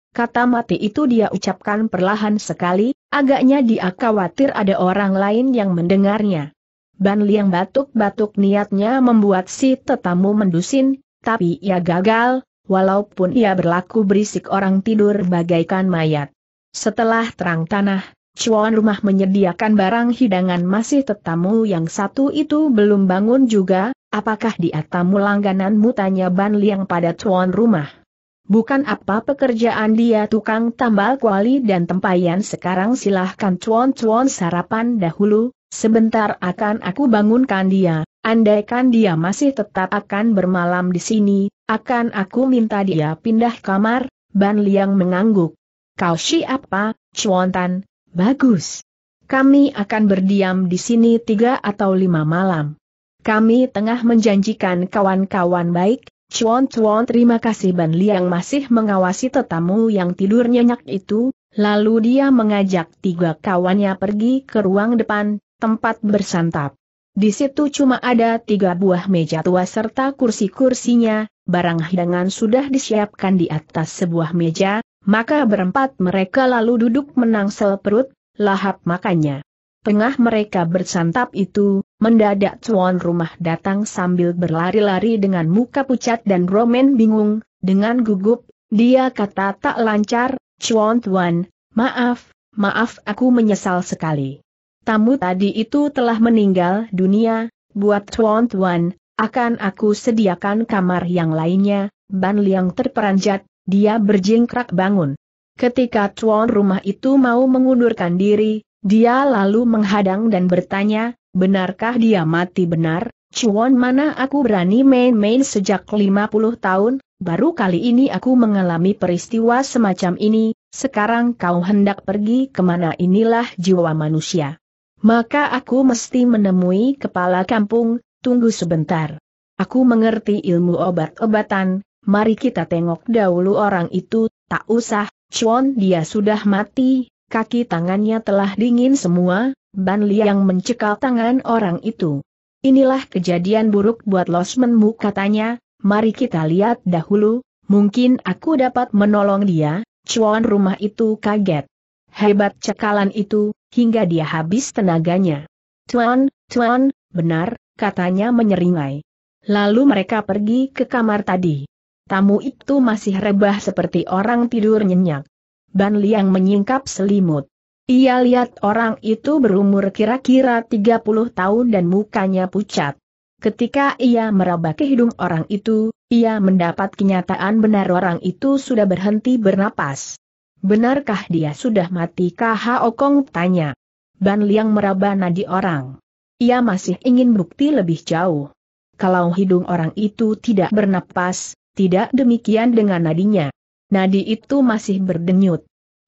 Kata mati itu dia ucapkan perlahan sekali, agaknya dia khawatir ada orang lain yang mendengarnya. Ban Liang batuk-batuk niatnya membuat si tetamu mendusin, tapi ia gagal, walaupun ia berlaku berisik orang tidur bagaikan mayat. Setelah terang tanah, Cuan rumah menyediakan barang hidangan masih tetamu yang satu itu belum bangun juga, apakah di atamu langgananmu tanya Ban Liang pada cuan rumah. Bukan apa pekerjaan dia tukang tambal kuali dan tempayan sekarang silahkan cuan-cuan sarapan dahulu, sebentar akan aku bangunkan dia, andaikan dia masih tetap akan bermalam di sini, akan aku minta dia pindah kamar, Ban Liang mengangguk. Kau siapa, Chuan Bagus. Kami akan berdiam di sini tiga atau lima malam. Kami tengah menjanjikan kawan-kawan baik, Chuan Chuan terima kasih Ban Liang masih mengawasi tetamu yang tidur nyenyak itu, lalu dia mengajak tiga kawannya pergi ke ruang depan, tempat bersantap. Di situ cuma ada tiga buah meja tua serta kursi-kursinya, barang hidangan sudah disiapkan di atas sebuah meja, maka berempat mereka lalu duduk menangsel perut, lahap makannya. Tengah mereka bersantap itu, mendadak tuan rumah datang sambil berlari-lari dengan muka pucat dan Roman bingung, dengan gugup, dia kata tak lancar, Chuan Tuan, maaf, maaf aku menyesal sekali. Tamu tadi itu telah meninggal dunia, buat Tuan Tuan, akan aku sediakan kamar yang lainnya, Ban Liang terperanjat, dia berjingkrak bangun. Ketika tuan rumah itu mau mengundurkan diri, dia lalu menghadang dan bertanya, benarkah dia mati benar, Cuan mana aku berani main-main sejak 50 tahun, baru kali ini aku mengalami peristiwa semacam ini, sekarang kau hendak pergi kemana inilah jiwa manusia. Maka aku mesti menemui kepala kampung, tunggu sebentar. Aku mengerti ilmu obat-obatan, mari kita tengok dahulu orang itu, tak usah, Chuan dia sudah mati, kaki tangannya telah dingin semua, Ban Liang mencekal tangan orang itu. Inilah kejadian buruk buat Losmenmu katanya, mari kita lihat dahulu, mungkin aku dapat menolong dia, cuan rumah itu kaget. Hebat cekalan itu, hingga dia habis tenaganya. Tuan, tuan, benar, katanya menyeringai. Lalu mereka pergi ke kamar tadi. Tamu itu masih rebah seperti orang tidur nyenyak. Ban Liang menyingkap selimut. Ia lihat orang itu berumur kira-kira 30 tahun dan mukanya pucat. Ketika ia meraba ke hidung orang itu, ia mendapat kenyataan benar orang itu sudah berhenti bernapas. Benarkah dia sudah mati? Kha Okong tanya. Ban Liang meraba nadi orang. Ia masih ingin bukti lebih jauh. Kalau hidung orang itu tidak bernapas, tidak demikian dengan nadinya. Nadi itu masih berdenyut.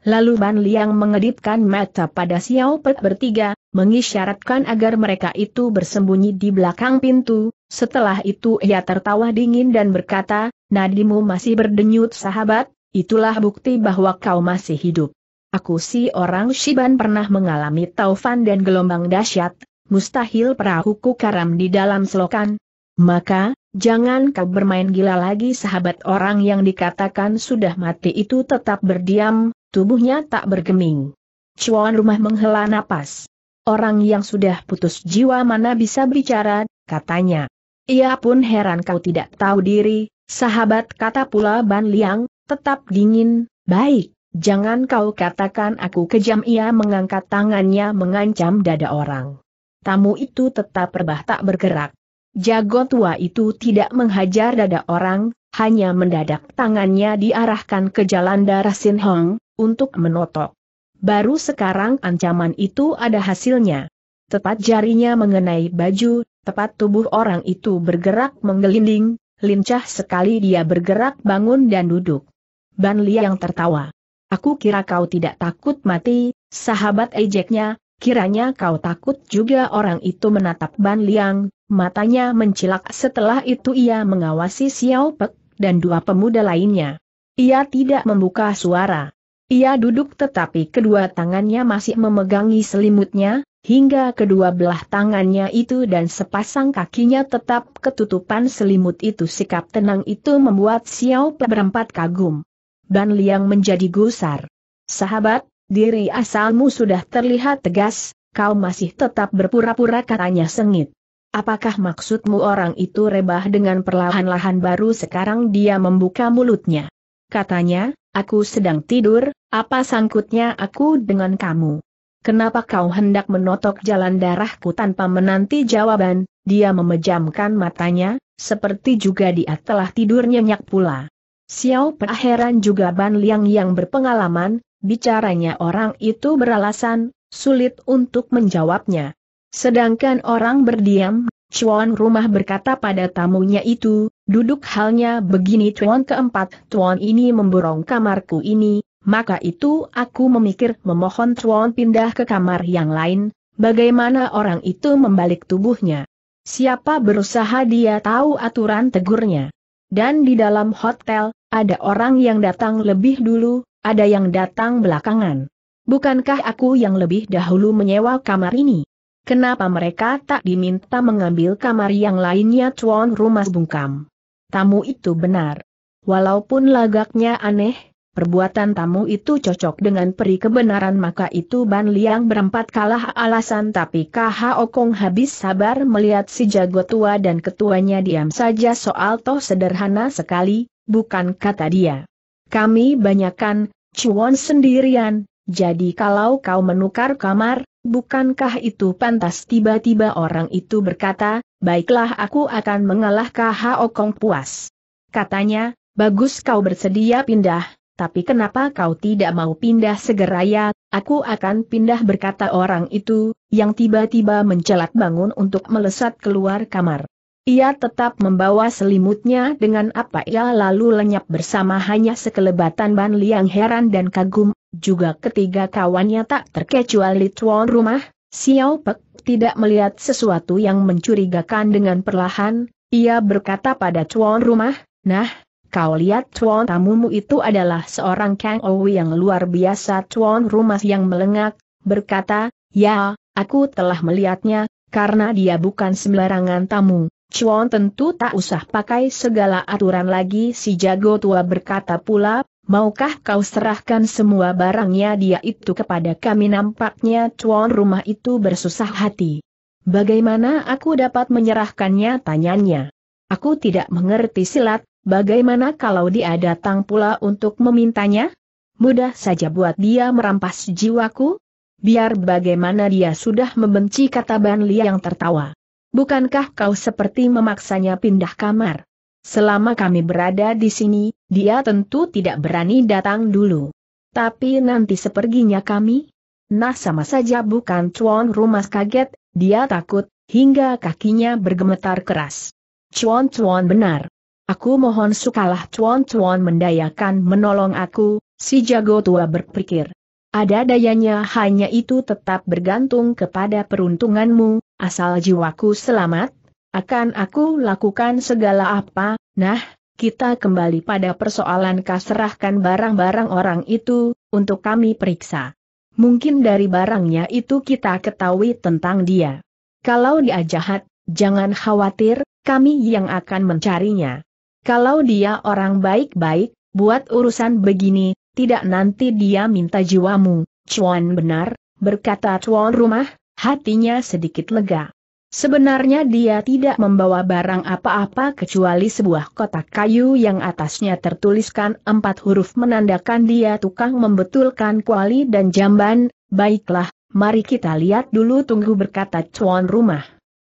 Lalu Ban Liang mengedipkan mata pada Xiao Pet bertiga, mengisyaratkan agar mereka itu bersembunyi di belakang pintu, setelah itu ia tertawa dingin dan berkata, nadimu masih berdenyut sahabat, itulah bukti bahwa kau masih hidup. Aku si orang Shiban pernah mengalami taufan dan gelombang dahsyat, mustahil perahuku karam di dalam selokan. Maka, jangan kau bermain gila lagi sahabat orang yang dikatakan sudah mati itu tetap berdiam, tubuhnya tak bergeming. Cuan rumah menghela napas. Orang yang sudah putus jiwa mana bisa bicara, katanya. Ia pun heran kau tidak tahu diri, sahabat kata pula Ban Liang, tetap dingin, baik, jangan kau katakan aku kejam ia mengangkat tangannya mengancam dada orang tamu itu tetap berbah, tak bergerak. Jago tua itu tidak menghajar dada orang, hanya mendadak tangannya diarahkan ke jalan darah Sin Hong, untuk menotok. Baru sekarang ancaman itu ada hasilnya. Tepat jarinya mengenai baju, tepat tubuh orang itu bergerak menggelinding, lincah sekali dia bergerak bangun dan duduk. Ban Liang tertawa. Aku kira kau tidak takut mati, sahabat ejeknya, Kiranya kau takut juga orang itu menatap Ban Liang, matanya mencilak setelah itu ia mengawasi Xiao Pek, dan dua pemuda lainnya. Ia tidak membuka suara. Ia duduk tetapi kedua tangannya masih memegangi selimutnya, hingga kedua belah tangannya itu dan sepasang kakinya tetap ketutupan selimut itu sikap tenang itu membuat Xiao Pek berempat kagum. Ban Liang menjadi gusar. Sahabat, Diri asalmu sudah terlihat tegas, kau masih tetap berpura-pura katanya sengit. Apakah maksudmu orang itu rebah dengan perlahan-lahan baru sekarang dia membuka mulutnya? Katanya, aku sedang tidur, apa sangkutnya aku dengan kamu? Kenapa kau hendak menotok jalan darahku tanpa menanti jawaban? Dia memejamkan matanya, seperti juga dia telah tidur nyenyak pula. Xiao Pe heran juga Ban Liang yang berpengalaman, bicaranya orang itu beralasan, sulit untuk menjawabnya. Sedangkan orang berdiam, Chuan rumah berkata pada tamunya itu, duduk halnya begini Chuan keempat, Chuan ini memborong kamarku ini, maka itu aku memikir memohon Chuan pindah ke kamar yang lain, bagaimana orang itu membalik tubuhnya. Siapa berusaha dia tahu aturan tegurnya. Dan di dalam hotel, ada orang yang datang lebih dulu, ada yang datang belakangan. Bukankah aku yang lebih dahulu menyewa kamar ini? Kenapa mereka tak diminta mengambil kamar yang lainnya tuan rumah bungkam? Tamu itu benar. Walaupun lagaknya aneh, perbuatan tamu itu cocok dengan peri kebenaran maka itu Ban Liang berempat kalah alasan tapi KH Okong habis sabar melihat si jago tua dan ketuanya diam saja soal toh sederhana sekali, bukan kata dia. Kami banyakkan, Cuan sendirian, jadi kalau kau menukar kamar, bukankah itu pantas tiba-tiba orang itu berkata, baiklah aku akan mengalah KHO Kong puas. Katanya, bagus kau bersedia pindah, tapi kenapa kau tidak mau pindah segera ya, aku akan pindah berkata orang itu, yang tiba-tiba mencelat bangun untuk melesat keluar kamar. Ia tetap membawa selimutnya dengan apa ia lalu lenyap bersama hanya sekelebatan Ban Liang heran dan kagum, juga ketiga kawannya tak terkecuali tuan rumah, Xiao Pek tidak melihat sesuatu yang mencurigakan dengan perlahan, ia berkata pada tuan rumah, nah, kau lihat tuan tamumu itu adalah seorang Kang Owi yang luar biasa tuan rumah yang melengak, berkata, ya, aku telah melihatnya, karena dia bukan sembarangan tamu. Chuan tentu tak usah pakai segala aturan lagi si jago tua berkata pula, maukah kau serahkan semua barangnya dia itu kepada kami nampaknya Chuan rumah itu bersusah hati. Bagaimana aku dapat menyerahkannya tanyanya. Aku tidak mengerti silat, bagaimana kalau dia datang pula untuk memintanya? Mudah saja buat dia merampas jiwaku? Biar bagaimana dia sudah membenci kata Ban Li yang tertawa. Bukankah kau seperti memaksanya pindah kamar? Selama kami berada di sini, dia tentu tidak berani datang dulu. Tapi nanti seperginya kami? Nah sama saja bukan Chuan rumah kaget, dia takut, hingga kakinya bergemetar keras. Chuan Chuan benar. Aku mohon sukalah Chuan Chuan mendayakan menolong aku, si jago tua berpikir. Ada dayanya hanya itu tetap bergantung kepada peruntunganmu, asal jiwaku selamat, akan aku lakukan segala apa, nah, kita kembali pada persoalan kaserahkan barang-barang orang itu, untuk kami periksa. Mungkin dari barangnya itu kita ketahui tentang dia. Kalau dia jahat, jangan khawatir, kami yang akan mencarinya. Kalau dia orang baik-baik, buat urusan begini, tidak nanti dia minta jiwamu. Cuan benar, berkata cuan rumah, hatinya sedikit lega. Sebenarnya dia tidak membawa barang apa-apa kecuali sebuah kotak kayu yang atasnya tertuliskan empat huruf menandakan dia tukang membetulkan kuali dan jamban, baiklah, mari kita lihat dulu tunggu berkata cuan rumah.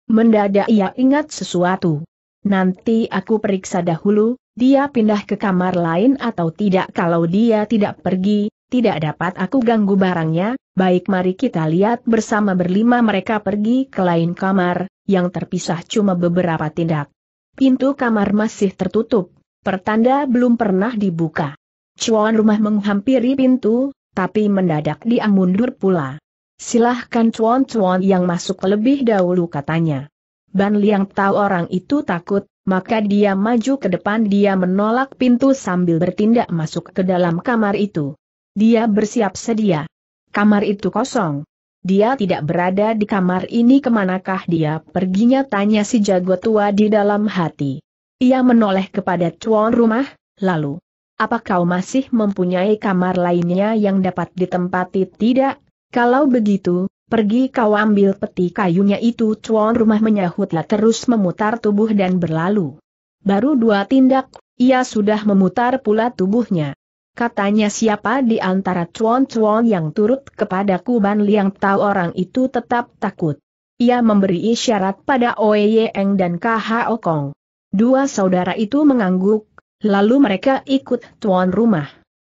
Mendadak ia ingat sesuatu. Nanti aku periksa dahulu, dia pindah ke kamar lain atau tidak kalau dia tidak pergi, tidak dapat aku ganggu barangnya, baik mari kita lihat bersama berlima mereka pergi ke lain kamar, yang terpisah cuma beberapa tindak. Pintu kamar masih tertutup, pertanda belum pernah dibuka. Cuan rumah menghampiri pintu, tapi mendadak dia mundur pula. Silahkan cuan-cuan yang masuk lebih dahulu katanya. Ban Liang tahu orang itu takut, maka dia maju ke depan dia menolak pintu sambil bertindak masuk ke dalam kamar itu. Dia bersiap sedia. Kamar itu kosong. Dia tidak berada di kamar ini kemanakah dia perginya tanya si jago tua di dalam hati. Ia menoleh kepada tuan rumah, lalu. Apa kau masih mempunyai kamar lainnya yang dapat ditempati tidak? Kalau begitu, pergi kau ambil peti kayunya itu tuan rumah menyahutlah terus memutar tubuh dan berlalu. Baru dua tindak, ia sudah memutar pula tubuhnya. Katanya siapa di antara cuan-cuan yang turut kepadaku Ban Liang tahu orang itu tetap takut. Ia memberi isyarat pada Oe Eng dan K.H. Kong. Dua saudara itu mengangguk, lalu mereka ikut tuan rumah.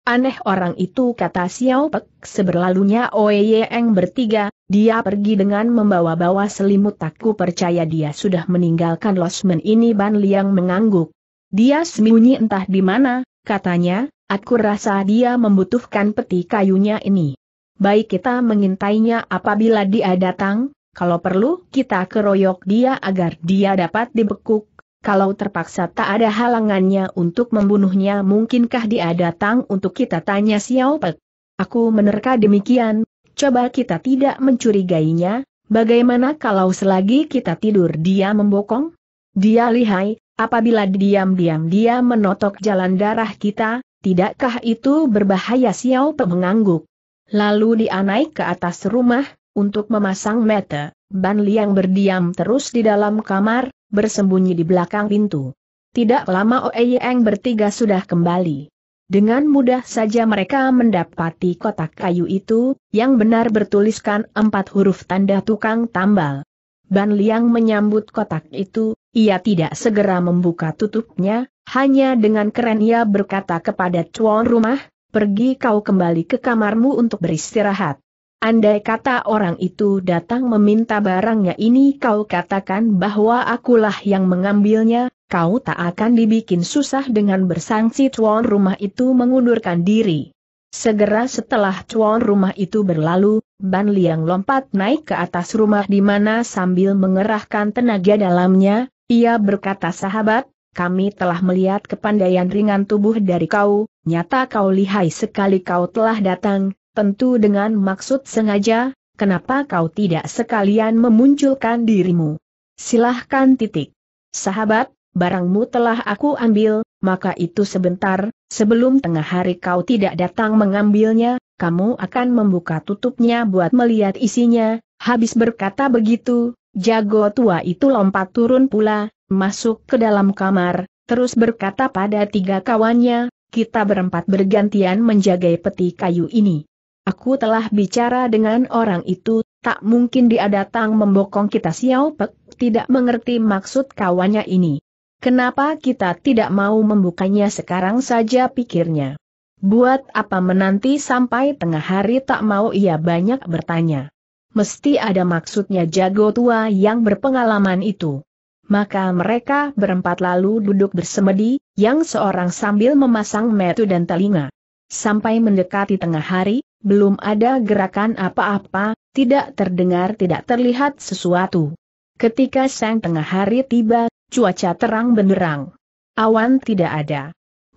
Aneh orang itu kata Xiao Pek, seberlalunya Oe Eng bertiga, dia pergi dengan membawa-bawa selimut aku percaya dia sudah meninggalkan losmen ini Ban Liang mengangguk. Dia sembunyi entah di mana, katanya, Aku rasa dia membutuhkan peti kayunya ini. Baik kita mengintainya apabila dia datang, kalau perlu kita keroyok dia agar dia dapat dibekuk, kalau terpaksa tak ada halangannya untuk membunuhnya mungkinkah dia datang untuk kita tanya Xiao Pek. Aku menerka demikian, coba kita tidak mencurigainya, bagaimana kalau selagi kita tidur dia membokong? Dia lihai, apabila diam-diam dia menotok jalan darah kita, Tidakkah itu berbahaya Xiao Pe mengangguk. Lalu dia naik ke atas rumah, untuk memasang mata, Ban Liang berdiam terus di dalam kamar, bersembunyi di belakang pintu. Tidak lama Oe Yang bertiga sudah kembali. Dengan mudah saja mereka mendapati kotak kayu itu, yang benar bertuliskan empat huruf tanda tukang tambal. Ban Liang menyambut kotak itu, ia tidak segera membuka tutupnya, hanya dengan keren ia berkata kepada tuan rumah, pergi kau kembali ke kamarmu untuk beristirahat. Andai kata orang itu datang meminta barangnya ini kau katakan bahwa akulah yang mengambilnya, kau tak akan dibikin susah dengan bersangsi tuan rumah itu mengundurkan diri. Segera setelah tuan rumah itu berlalu, Ban Liang lompat naik ke atas rumah di mana sambil mengerahkan tenaga dalamnya, ia berkata sahabat, kami telah melihat kepandaian ringan tubuh dari kau, nyata kau lihai sekali kau telah datang, tentu dengan maksud sengaja, kenapa kau tidak sekalian memunculkan dirimu? Silahkan titik. Sahabat, barangmu telah aku ambil, maka itu sebentar, sebelum tengah hari kau tidak datang mengambilnya, kamu akan membuka tutupnya buat melihat isinya, habis berkata begitu, Jago tua itu lompat turun pula, masuk ke dalam kamar, terus berkata pada tiga kawannya, kita berempat bergantian menjaga peti kayu ini. Aku telah bicara dengan orang itu, tak mungkin dia datang membokong kita siaupek, tidak mengerti maksud kawannya ini. Kenapa kita tidak mau membukanya sekarang saja pikirnya. Buat apa menanti sampai tengah hari tak mau ia banyak bertanya mesti ada maksudnya jago tua yang berpengalaman itu. Maka mereka berempat lalu duduk bersemedi, yang seorang sambil memasang metu dan telinga. Sampai mendekati tengah hari, belum ada gerakan apa-apa, tidak terdengar tidak terlihat sesuatu. Ketika sang tengah hari tiba, cuaca terang benderang. Awan tidak ada.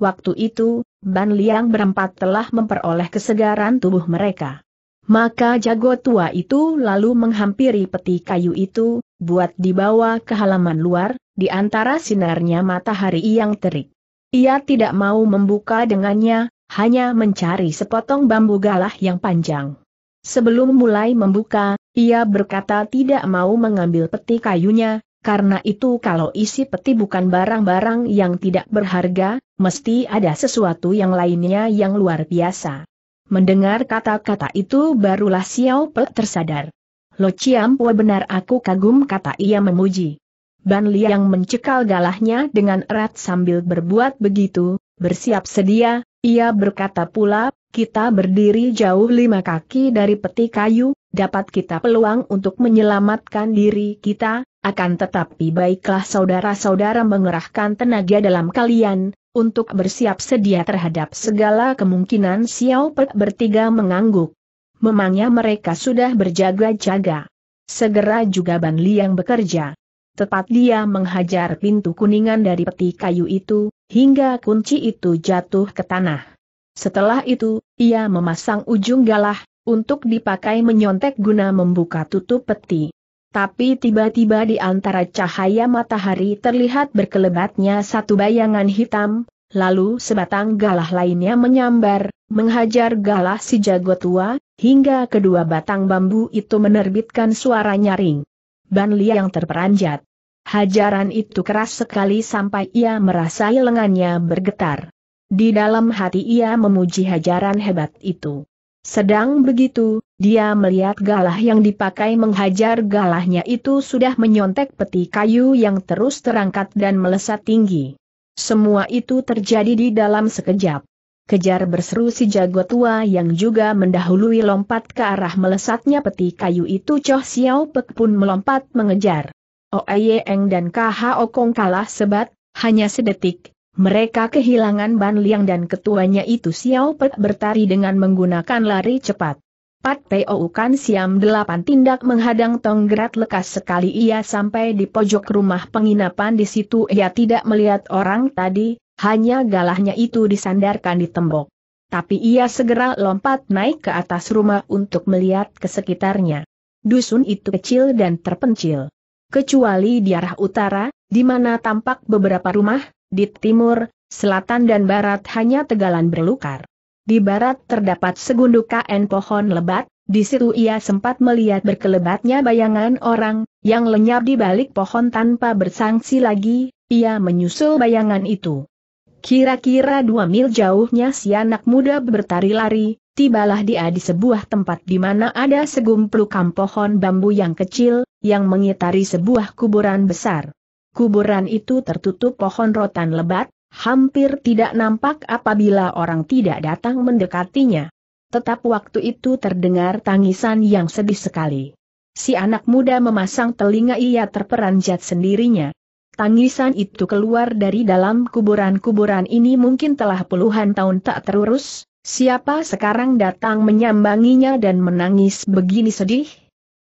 Waktu itu, Ban Liang berempat telah memperoleh kesegaran tubuh mereka. Maka jago tua itu lalu menghampiri peti kayu itu, buat dibawa ke halaman luar, di antara sinarnya matahari yang terik. Ia tidak mau membuka dengannya, hanya mencari sepotong bambu galah yang panjang. Sebelum mulai membuka, ia berkata tidak mau mengambil peti kayunya, karena itu kalau isi peti bukan barang-barang yang tidak berharga, mesti ada sesuatu yang lainnya yang luar biasa. Mendengar kata-kata itu barulah Xiao Pe tersadar. Lo Chiam Pue benar aku kagum kata ia memuji. Ban Liang mencekal galahnya dengan erat sambil berbuat begitu, bersiap sedia, ia berkata pula, kita berdiri jauh lima kaki dari peti kayu, dapat kita peluang untuk menyelamatkan diri kita, akan tetapi baiklah saudara-saudara mengerahkan tenaga dalam kalian, untuk bersiap sedia terhadap segala kemungkinan Xiao Pe bertiga mengangguk. Memangnya mereka sudah berjaga-jaga. Segera juga Ban Liang bekerja. Tepat dia menghajar pintu kuningan dari peti kayu itu, hingga kunci itu jatuh ke tanah. Setelah itu, ia memasang ujung galah, untuk dipakai menyontek guna membuka tutup peti. Tapi tiba-tiba di antara cahaya matahari terlihat berkelebatnya satu bayangan hitam, lalu sebatang galah lainnya menyambar, menghajar galah si jago tua, hingga kedua batang bambu itu menerbitkan suara nyaring. Ban yang terperanjat. Hajaran itu keras sekali sampai ia merasai lengannya bergetar. Di dalam hati ia memuji hajaran hebat itu. Sedang begitu, dia melihat galah yang dipakai menghajar galahnya itu sudah menyontek peti kayu yang terus terangkat dan melesat tinggi. Semua itu terjadi di dalam sekejap. Kejar berseru si jago tua yang juga mendahului lompat ke arah melesatnya peti kayu itu Choh Xiao Pek pun melompat mengejar. Oeyeng dan Kha Kong kalah sebat, hanya sedetik, mereka kehilangan Ban Liang dan ketuanya itu Xiao Pet bertari dengan menggunakan lari cepat. Pat Pou Kan Siam delapan tindak menghadang tonggerat lekas sekali ia sampai di pojok rumah penginapan di situ ia tidak melihat orang tadi, hanya galahnya itu disandarkan di tembok. Tapi ia segera lompat naik ke atas rumah untuk melihat ke sekitarnya. Dusun itu kecil dan terpencil. Kecuali di arah utara, di mana tampak beberapa rumah, di timur, selatan dan barat hanya tegalan berlukar. Di barat terdapat segundukan pohon lebat, di situ ia sempat melihat berkelebatnya bayangan orang, yang lenyap di balik pohon tanpa bersangsi lagi, ia menyusul bayangan itu. Kira-kira dua mil jauhnya si anak muda bertari lari, tibalah dia di sebuah tempat di mana ada segumplukan pohon bambu yang kecil, yang mengitari sebuah kuburan besar. Kuburan itu tertutup pohon rotan lebat, hampir tidak nampak apabila orang tidak datang mendekatinya. Tetap waktu itu terdengar tangisan yang sedih sekali. Si anak muda memasang telinga ia terperanjat sendirinya. Tangisan itu keluar dari dalam kuburan-kuburan ini mungkin telah puluhan tahun tak terurus, siapa sekarang datang menyambanginya dan menangis begini sedih?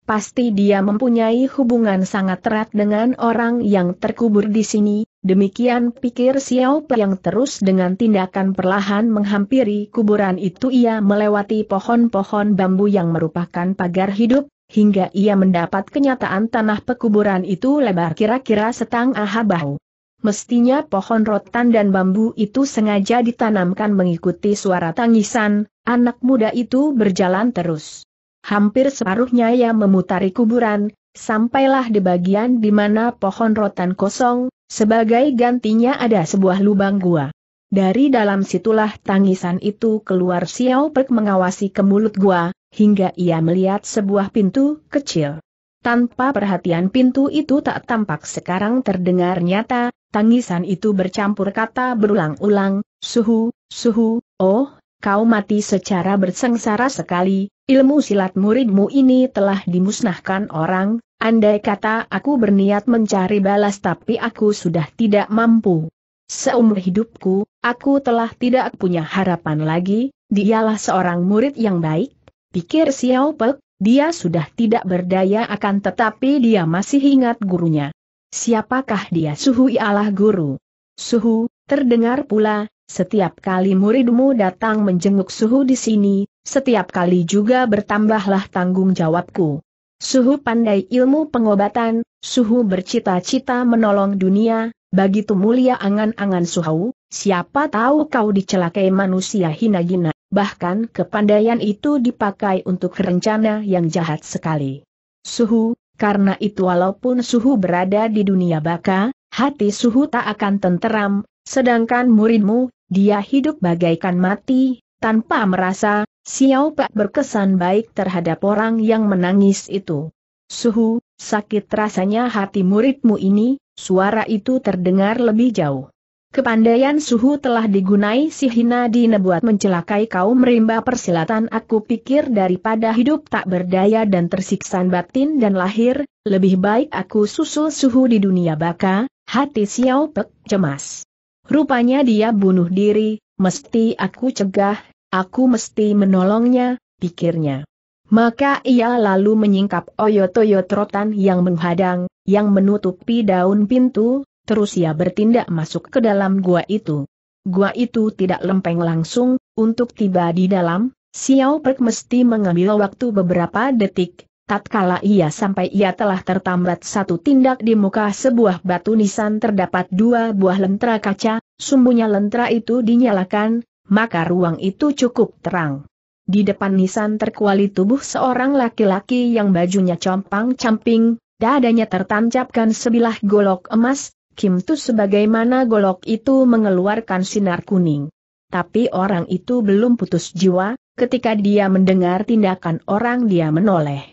Pasti dia mempunyai hubungan sangat erat dengan orang yang terkubur di sini, demikian pikir Xiao Pe yang terus dengan tindakan perlahan menghampiri kuburan itu ia melewati pohon-pohon bambu yang merupakan pagar hidup, hingga ia mendapat kenyataan tanah pekuburan itu lebar kira-kira setangah habau. Mestinya pohon rotan dan bambu itu sengaja ditanamkan mengikuti suara tangisan, anak muda itu berjalan terus hampir separuhnya ia memutari kuburan, sampailah di bagian di mana pohon rotan kosong, sebagai gantinya ada sebuah lubang gua. Dari dalam situlah tangisan itu keluar Xiao Pek mengawasi ke mulut gua, hingga ia melihat sebuah pintu kecil. Tanpa perhatian pintu itu tak tampak sekarang terdengar nyata, tangisan itu bercampur kata berulang-ulang, suhu, suhu, oh, kau mati secara bersengsara sekali, Ilmu silat muridmu ini telah dimusnahkan orang, andai kata aku berniat mencari balas tapi aku sudah tidak mampu. Seumur hidupku, aku telah tidak punya harapan lagi, dialah seorang murid yang baik, pikir Xiao Pek, dia sudah tidak berdaya akan tetapi dia masih ingat gurunya. Siapakah dia Suhu ialah guru. Suhu, terdengar pula, setiap kali muridmu datang menjenguk suhu di sini, setiap kali juga bertambahlah tanggung jawabku. Suhu pandai ilmu pengobatan, suhu bercita-cita menolong dunia, bagi mulia angan-angan suhu, siapa tahu kau dicelakai manusia hina-gina, bahkan kepandaian itu dipakai untuk rencana yang jahat sekali. Suhu, karena itu walaupun suhu berada di dunia baka, hati suhu tak akan tenteram, Sedangkan muridmu, dia hidup bagaikan mati, tanpa merasa, Xiao Pak berkesan baik terhadap orang yang menangis itu. Suhu, sakit rasanya hati muridmu ini, suara itu terdengar lebih jauh. Kepandaian suhu telah digunai si Hina nebuat mencelakai kaum rimba persilatan aku pikir daripada hidup tak berdaya dan tersiksan batin dan lahir, lebih baik aku susul suhu di dunia baka, hati Xiao Pek cemas. Rupanya dia bunuh diri, mesti aku cegah, aku mesti menolongnya, pikirnya. Maka ia lalu menyingkap oyotoyotrotan yang menghadang, yang menutupi daun pintu, terus ia bertindak masuk ke dalam gua itu. Gua itu tidak lempeng langsung, untuk tiba di dalam, Xiao Perk mesti mengambil waktu beberapa detik, Tatkala ia sampai ia telah tertambat satu tindak di muka sebuah batu nisan terdapat dua buah lentera kaca, sumbunya lentera itu dinyalakan, maka ruang itu cukup terang. Di depan nisan terkuali tubuh seorang laki-laki yang bajunya compang-camping, dadanya tertancapkan sebilah golok emas, Kim Tu sebagaimana golok itu mengeluarkan sinar kuning. Tapi orang itu belum putus jiwa, ketika dia mendengar tindakan orang dia menoleh.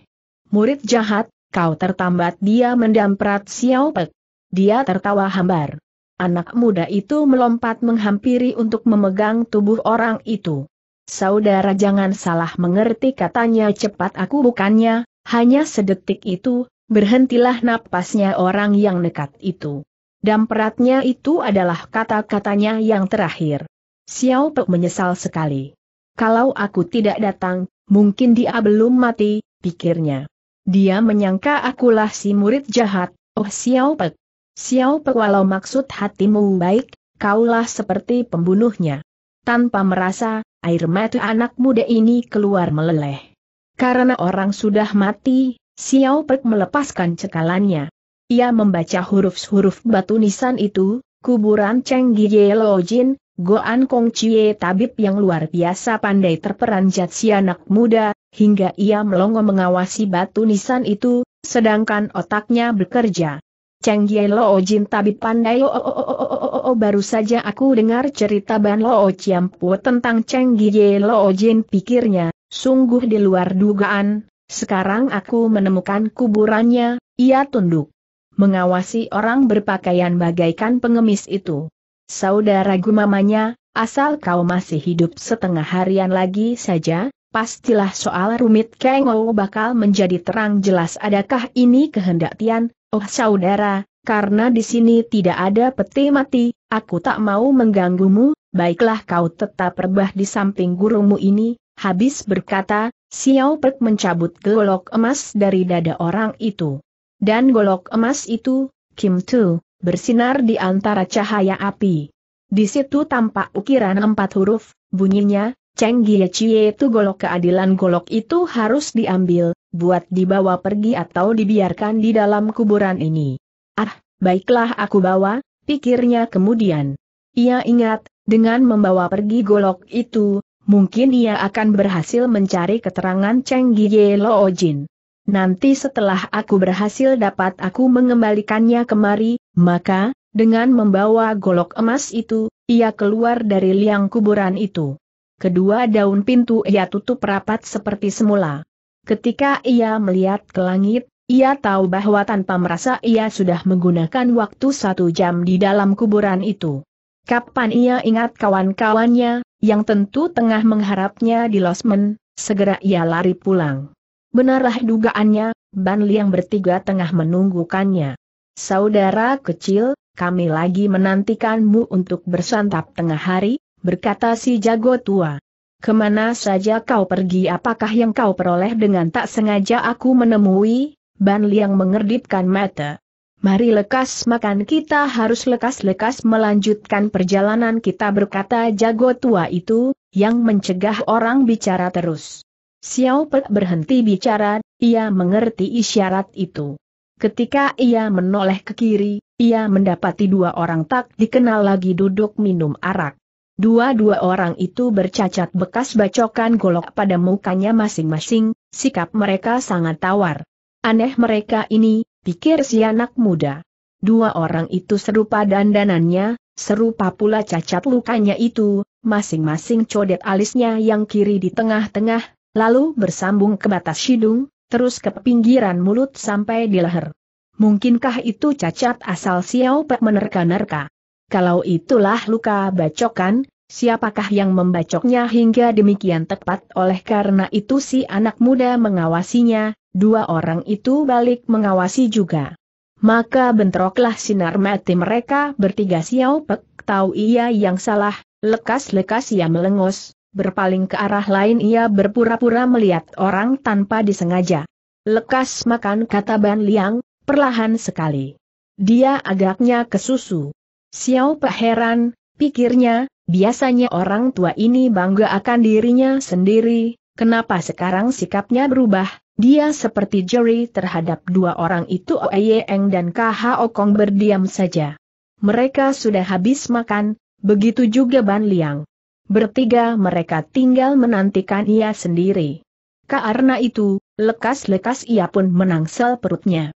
Murid jahat, kau tertambat dia mendamprat Xiao Pek. Dia tertawa hambar. Anak muda itu melompat menghampiri untuk memegang tubuh orang itu. Saudara jangan salah mengerti katanya cepat aku bukannya, hanya sedetik itu, berhentilah napasnya orang yang nekat itu. Dampratnya itu adalah kata-katanya yang terakhir. Xiao Pek menyesal sekali. Kalau aku tidak datang, mungkin dia belum mati, pikirnya. Dia menyangka akulah si murid jahat, oh Xiao Pek. Xiao Pek walau maksud hatimu baik, kaulah seperti pembunuhnya. Tanpa merasa, air mata anak muda ini keluar meleleh. Karena orang sudah mati, Xiao Pek melepaskan cekalannya. Ia membaca huruf-huruf batu nisan itu, kuburan Cheng Gie Lo Jin, Goan Kong Chie tabib yang luar biasa pandai terperanjat si anak muda, hingga ia melongo mengawasi batu nisan itu, sedangkan otaknya bekerja. Cheng Ye Lo Jin tabib pandai oh, oh, oh, oh, oh, oh, oh, baru saja aku dengar cerita Ban Lo Chiam Pu tentang Cheng Ye Lo Jin pikirnya, sungguh di luar dugaan, sekarang aku menemukan kuburannya, ia tunduk. Mengawasi orang berpakaian bagaikan pengemis itu. Saudara gumamanya, asal kau masih hidup setengah harian lagi saja, pastilah soal rumit kengo bakal menjadi terang jelas adakah ini kehendak Tian, oh saudara, karena di sini tidak ada peti mati, aku tak mau mengganggumu, baiklah kau tetap rebah di samping gurumu ini, habis berkata, Xiao Pek mencabut golok emas dari dada orang itu. Dan golok emas itu, Kim Tu, bersinar di antara cahaya api. Di situ tampak ukiran empat huruf, bunyinya, Cheng Gie Chie tu golok keadilan golok itu harus diambil, buat dibawa pergi atau dibiarkan di dalam kuburan ini. Ah, baiklah aku bawa, pikirnya kemudian. Ia ingat, dengan membawa pergi golok itu, mungkin ia akan berhasil mencari keterangan Cheng Gie Loo Jin. Nanti setelah aku berhasil dapat aku mengembalikannya kemari, maka, dengan membawa golok emas itu, ia keluar dari liang kuburan itu. Kedua daun pintu ia tutup rapat seperti semula. Ketika ia melihat ke langit, ia tahu bahwa tanpa merasa ia sudah menggunakan waktu satu jam di dalam kuburan itu. Kapan ia ingat kawan-kawannya, yang tentu tengah mengharapnya di losmen, segera ia lari pulang. Benarlah dugaannya, Ban Liang bertiga tengah menunggukannya. Saudara kecil, kami lagi menantikanmu untuk bersantap tengah hari, berkata si jago tua. Kemana saja kau pergi apakah yang kau peroleh dengan tak sengaja aku menemui? Ban Liang mengerdipkan mata. Mari lekas makan kita harus lekas-lekas melanjutkan perjalanan kita berkata jago tua itu, yang mencegah orang bicara terus. Xiao Pe berhenti bicara, ia mengerti isyarat itu. Ketika ia menoleh ke kiri, ia mendapati dua orang tak dikenal lagi duduk minum arak. Dua-dua orang itu bercacat bekas bacokan golok pada mukanya masing-masing, sikap mereka sangat tawar. Aneh mereka ini, pikir si anak muda. Dua orang itu serupa dandanannya, serupa pula cacat lukanya itu, masing-masing codet alisnya yang kiri di tengah-tengah, lalu bersambung ke batas hidung, terus ke pinggiran mulut sampai di leher. Mungkinkah itu cacat asal Xiao Pek menerka-nerka? Kalau itulah luka bacokan, siapakah yang membacoknya hingga demikian tepat oleh karena itu si anak muda mengawasinya, dua orang itu balik mengawasi juga. Maka bentroklah sinar mati mereka bertiga Xiao Pek tahu ia yang salah, lekas-lekas ia melengos, Berpaling ke arah lain ia berpura-pura melihat orang tanpa disengaja. Lekas makan kata Ban Liang, perlahan sekali. Dia agaknya kesusu. Xiao Pe heran, pikirnya, biasanya orang tua ini bangga akan dirinya sendiri, kenapa sekarang sikapnya berubah, dia seperti juri terhadap dua orang itu Oye Eng dan Kho Okong berdiam saja. Mereka sudah habis makan, begitu juga Ban Liang. Bertiga mereka tinggal menantikan ia sendiri. Karena itu, lekas-lekas ia pun menangsel perutnya.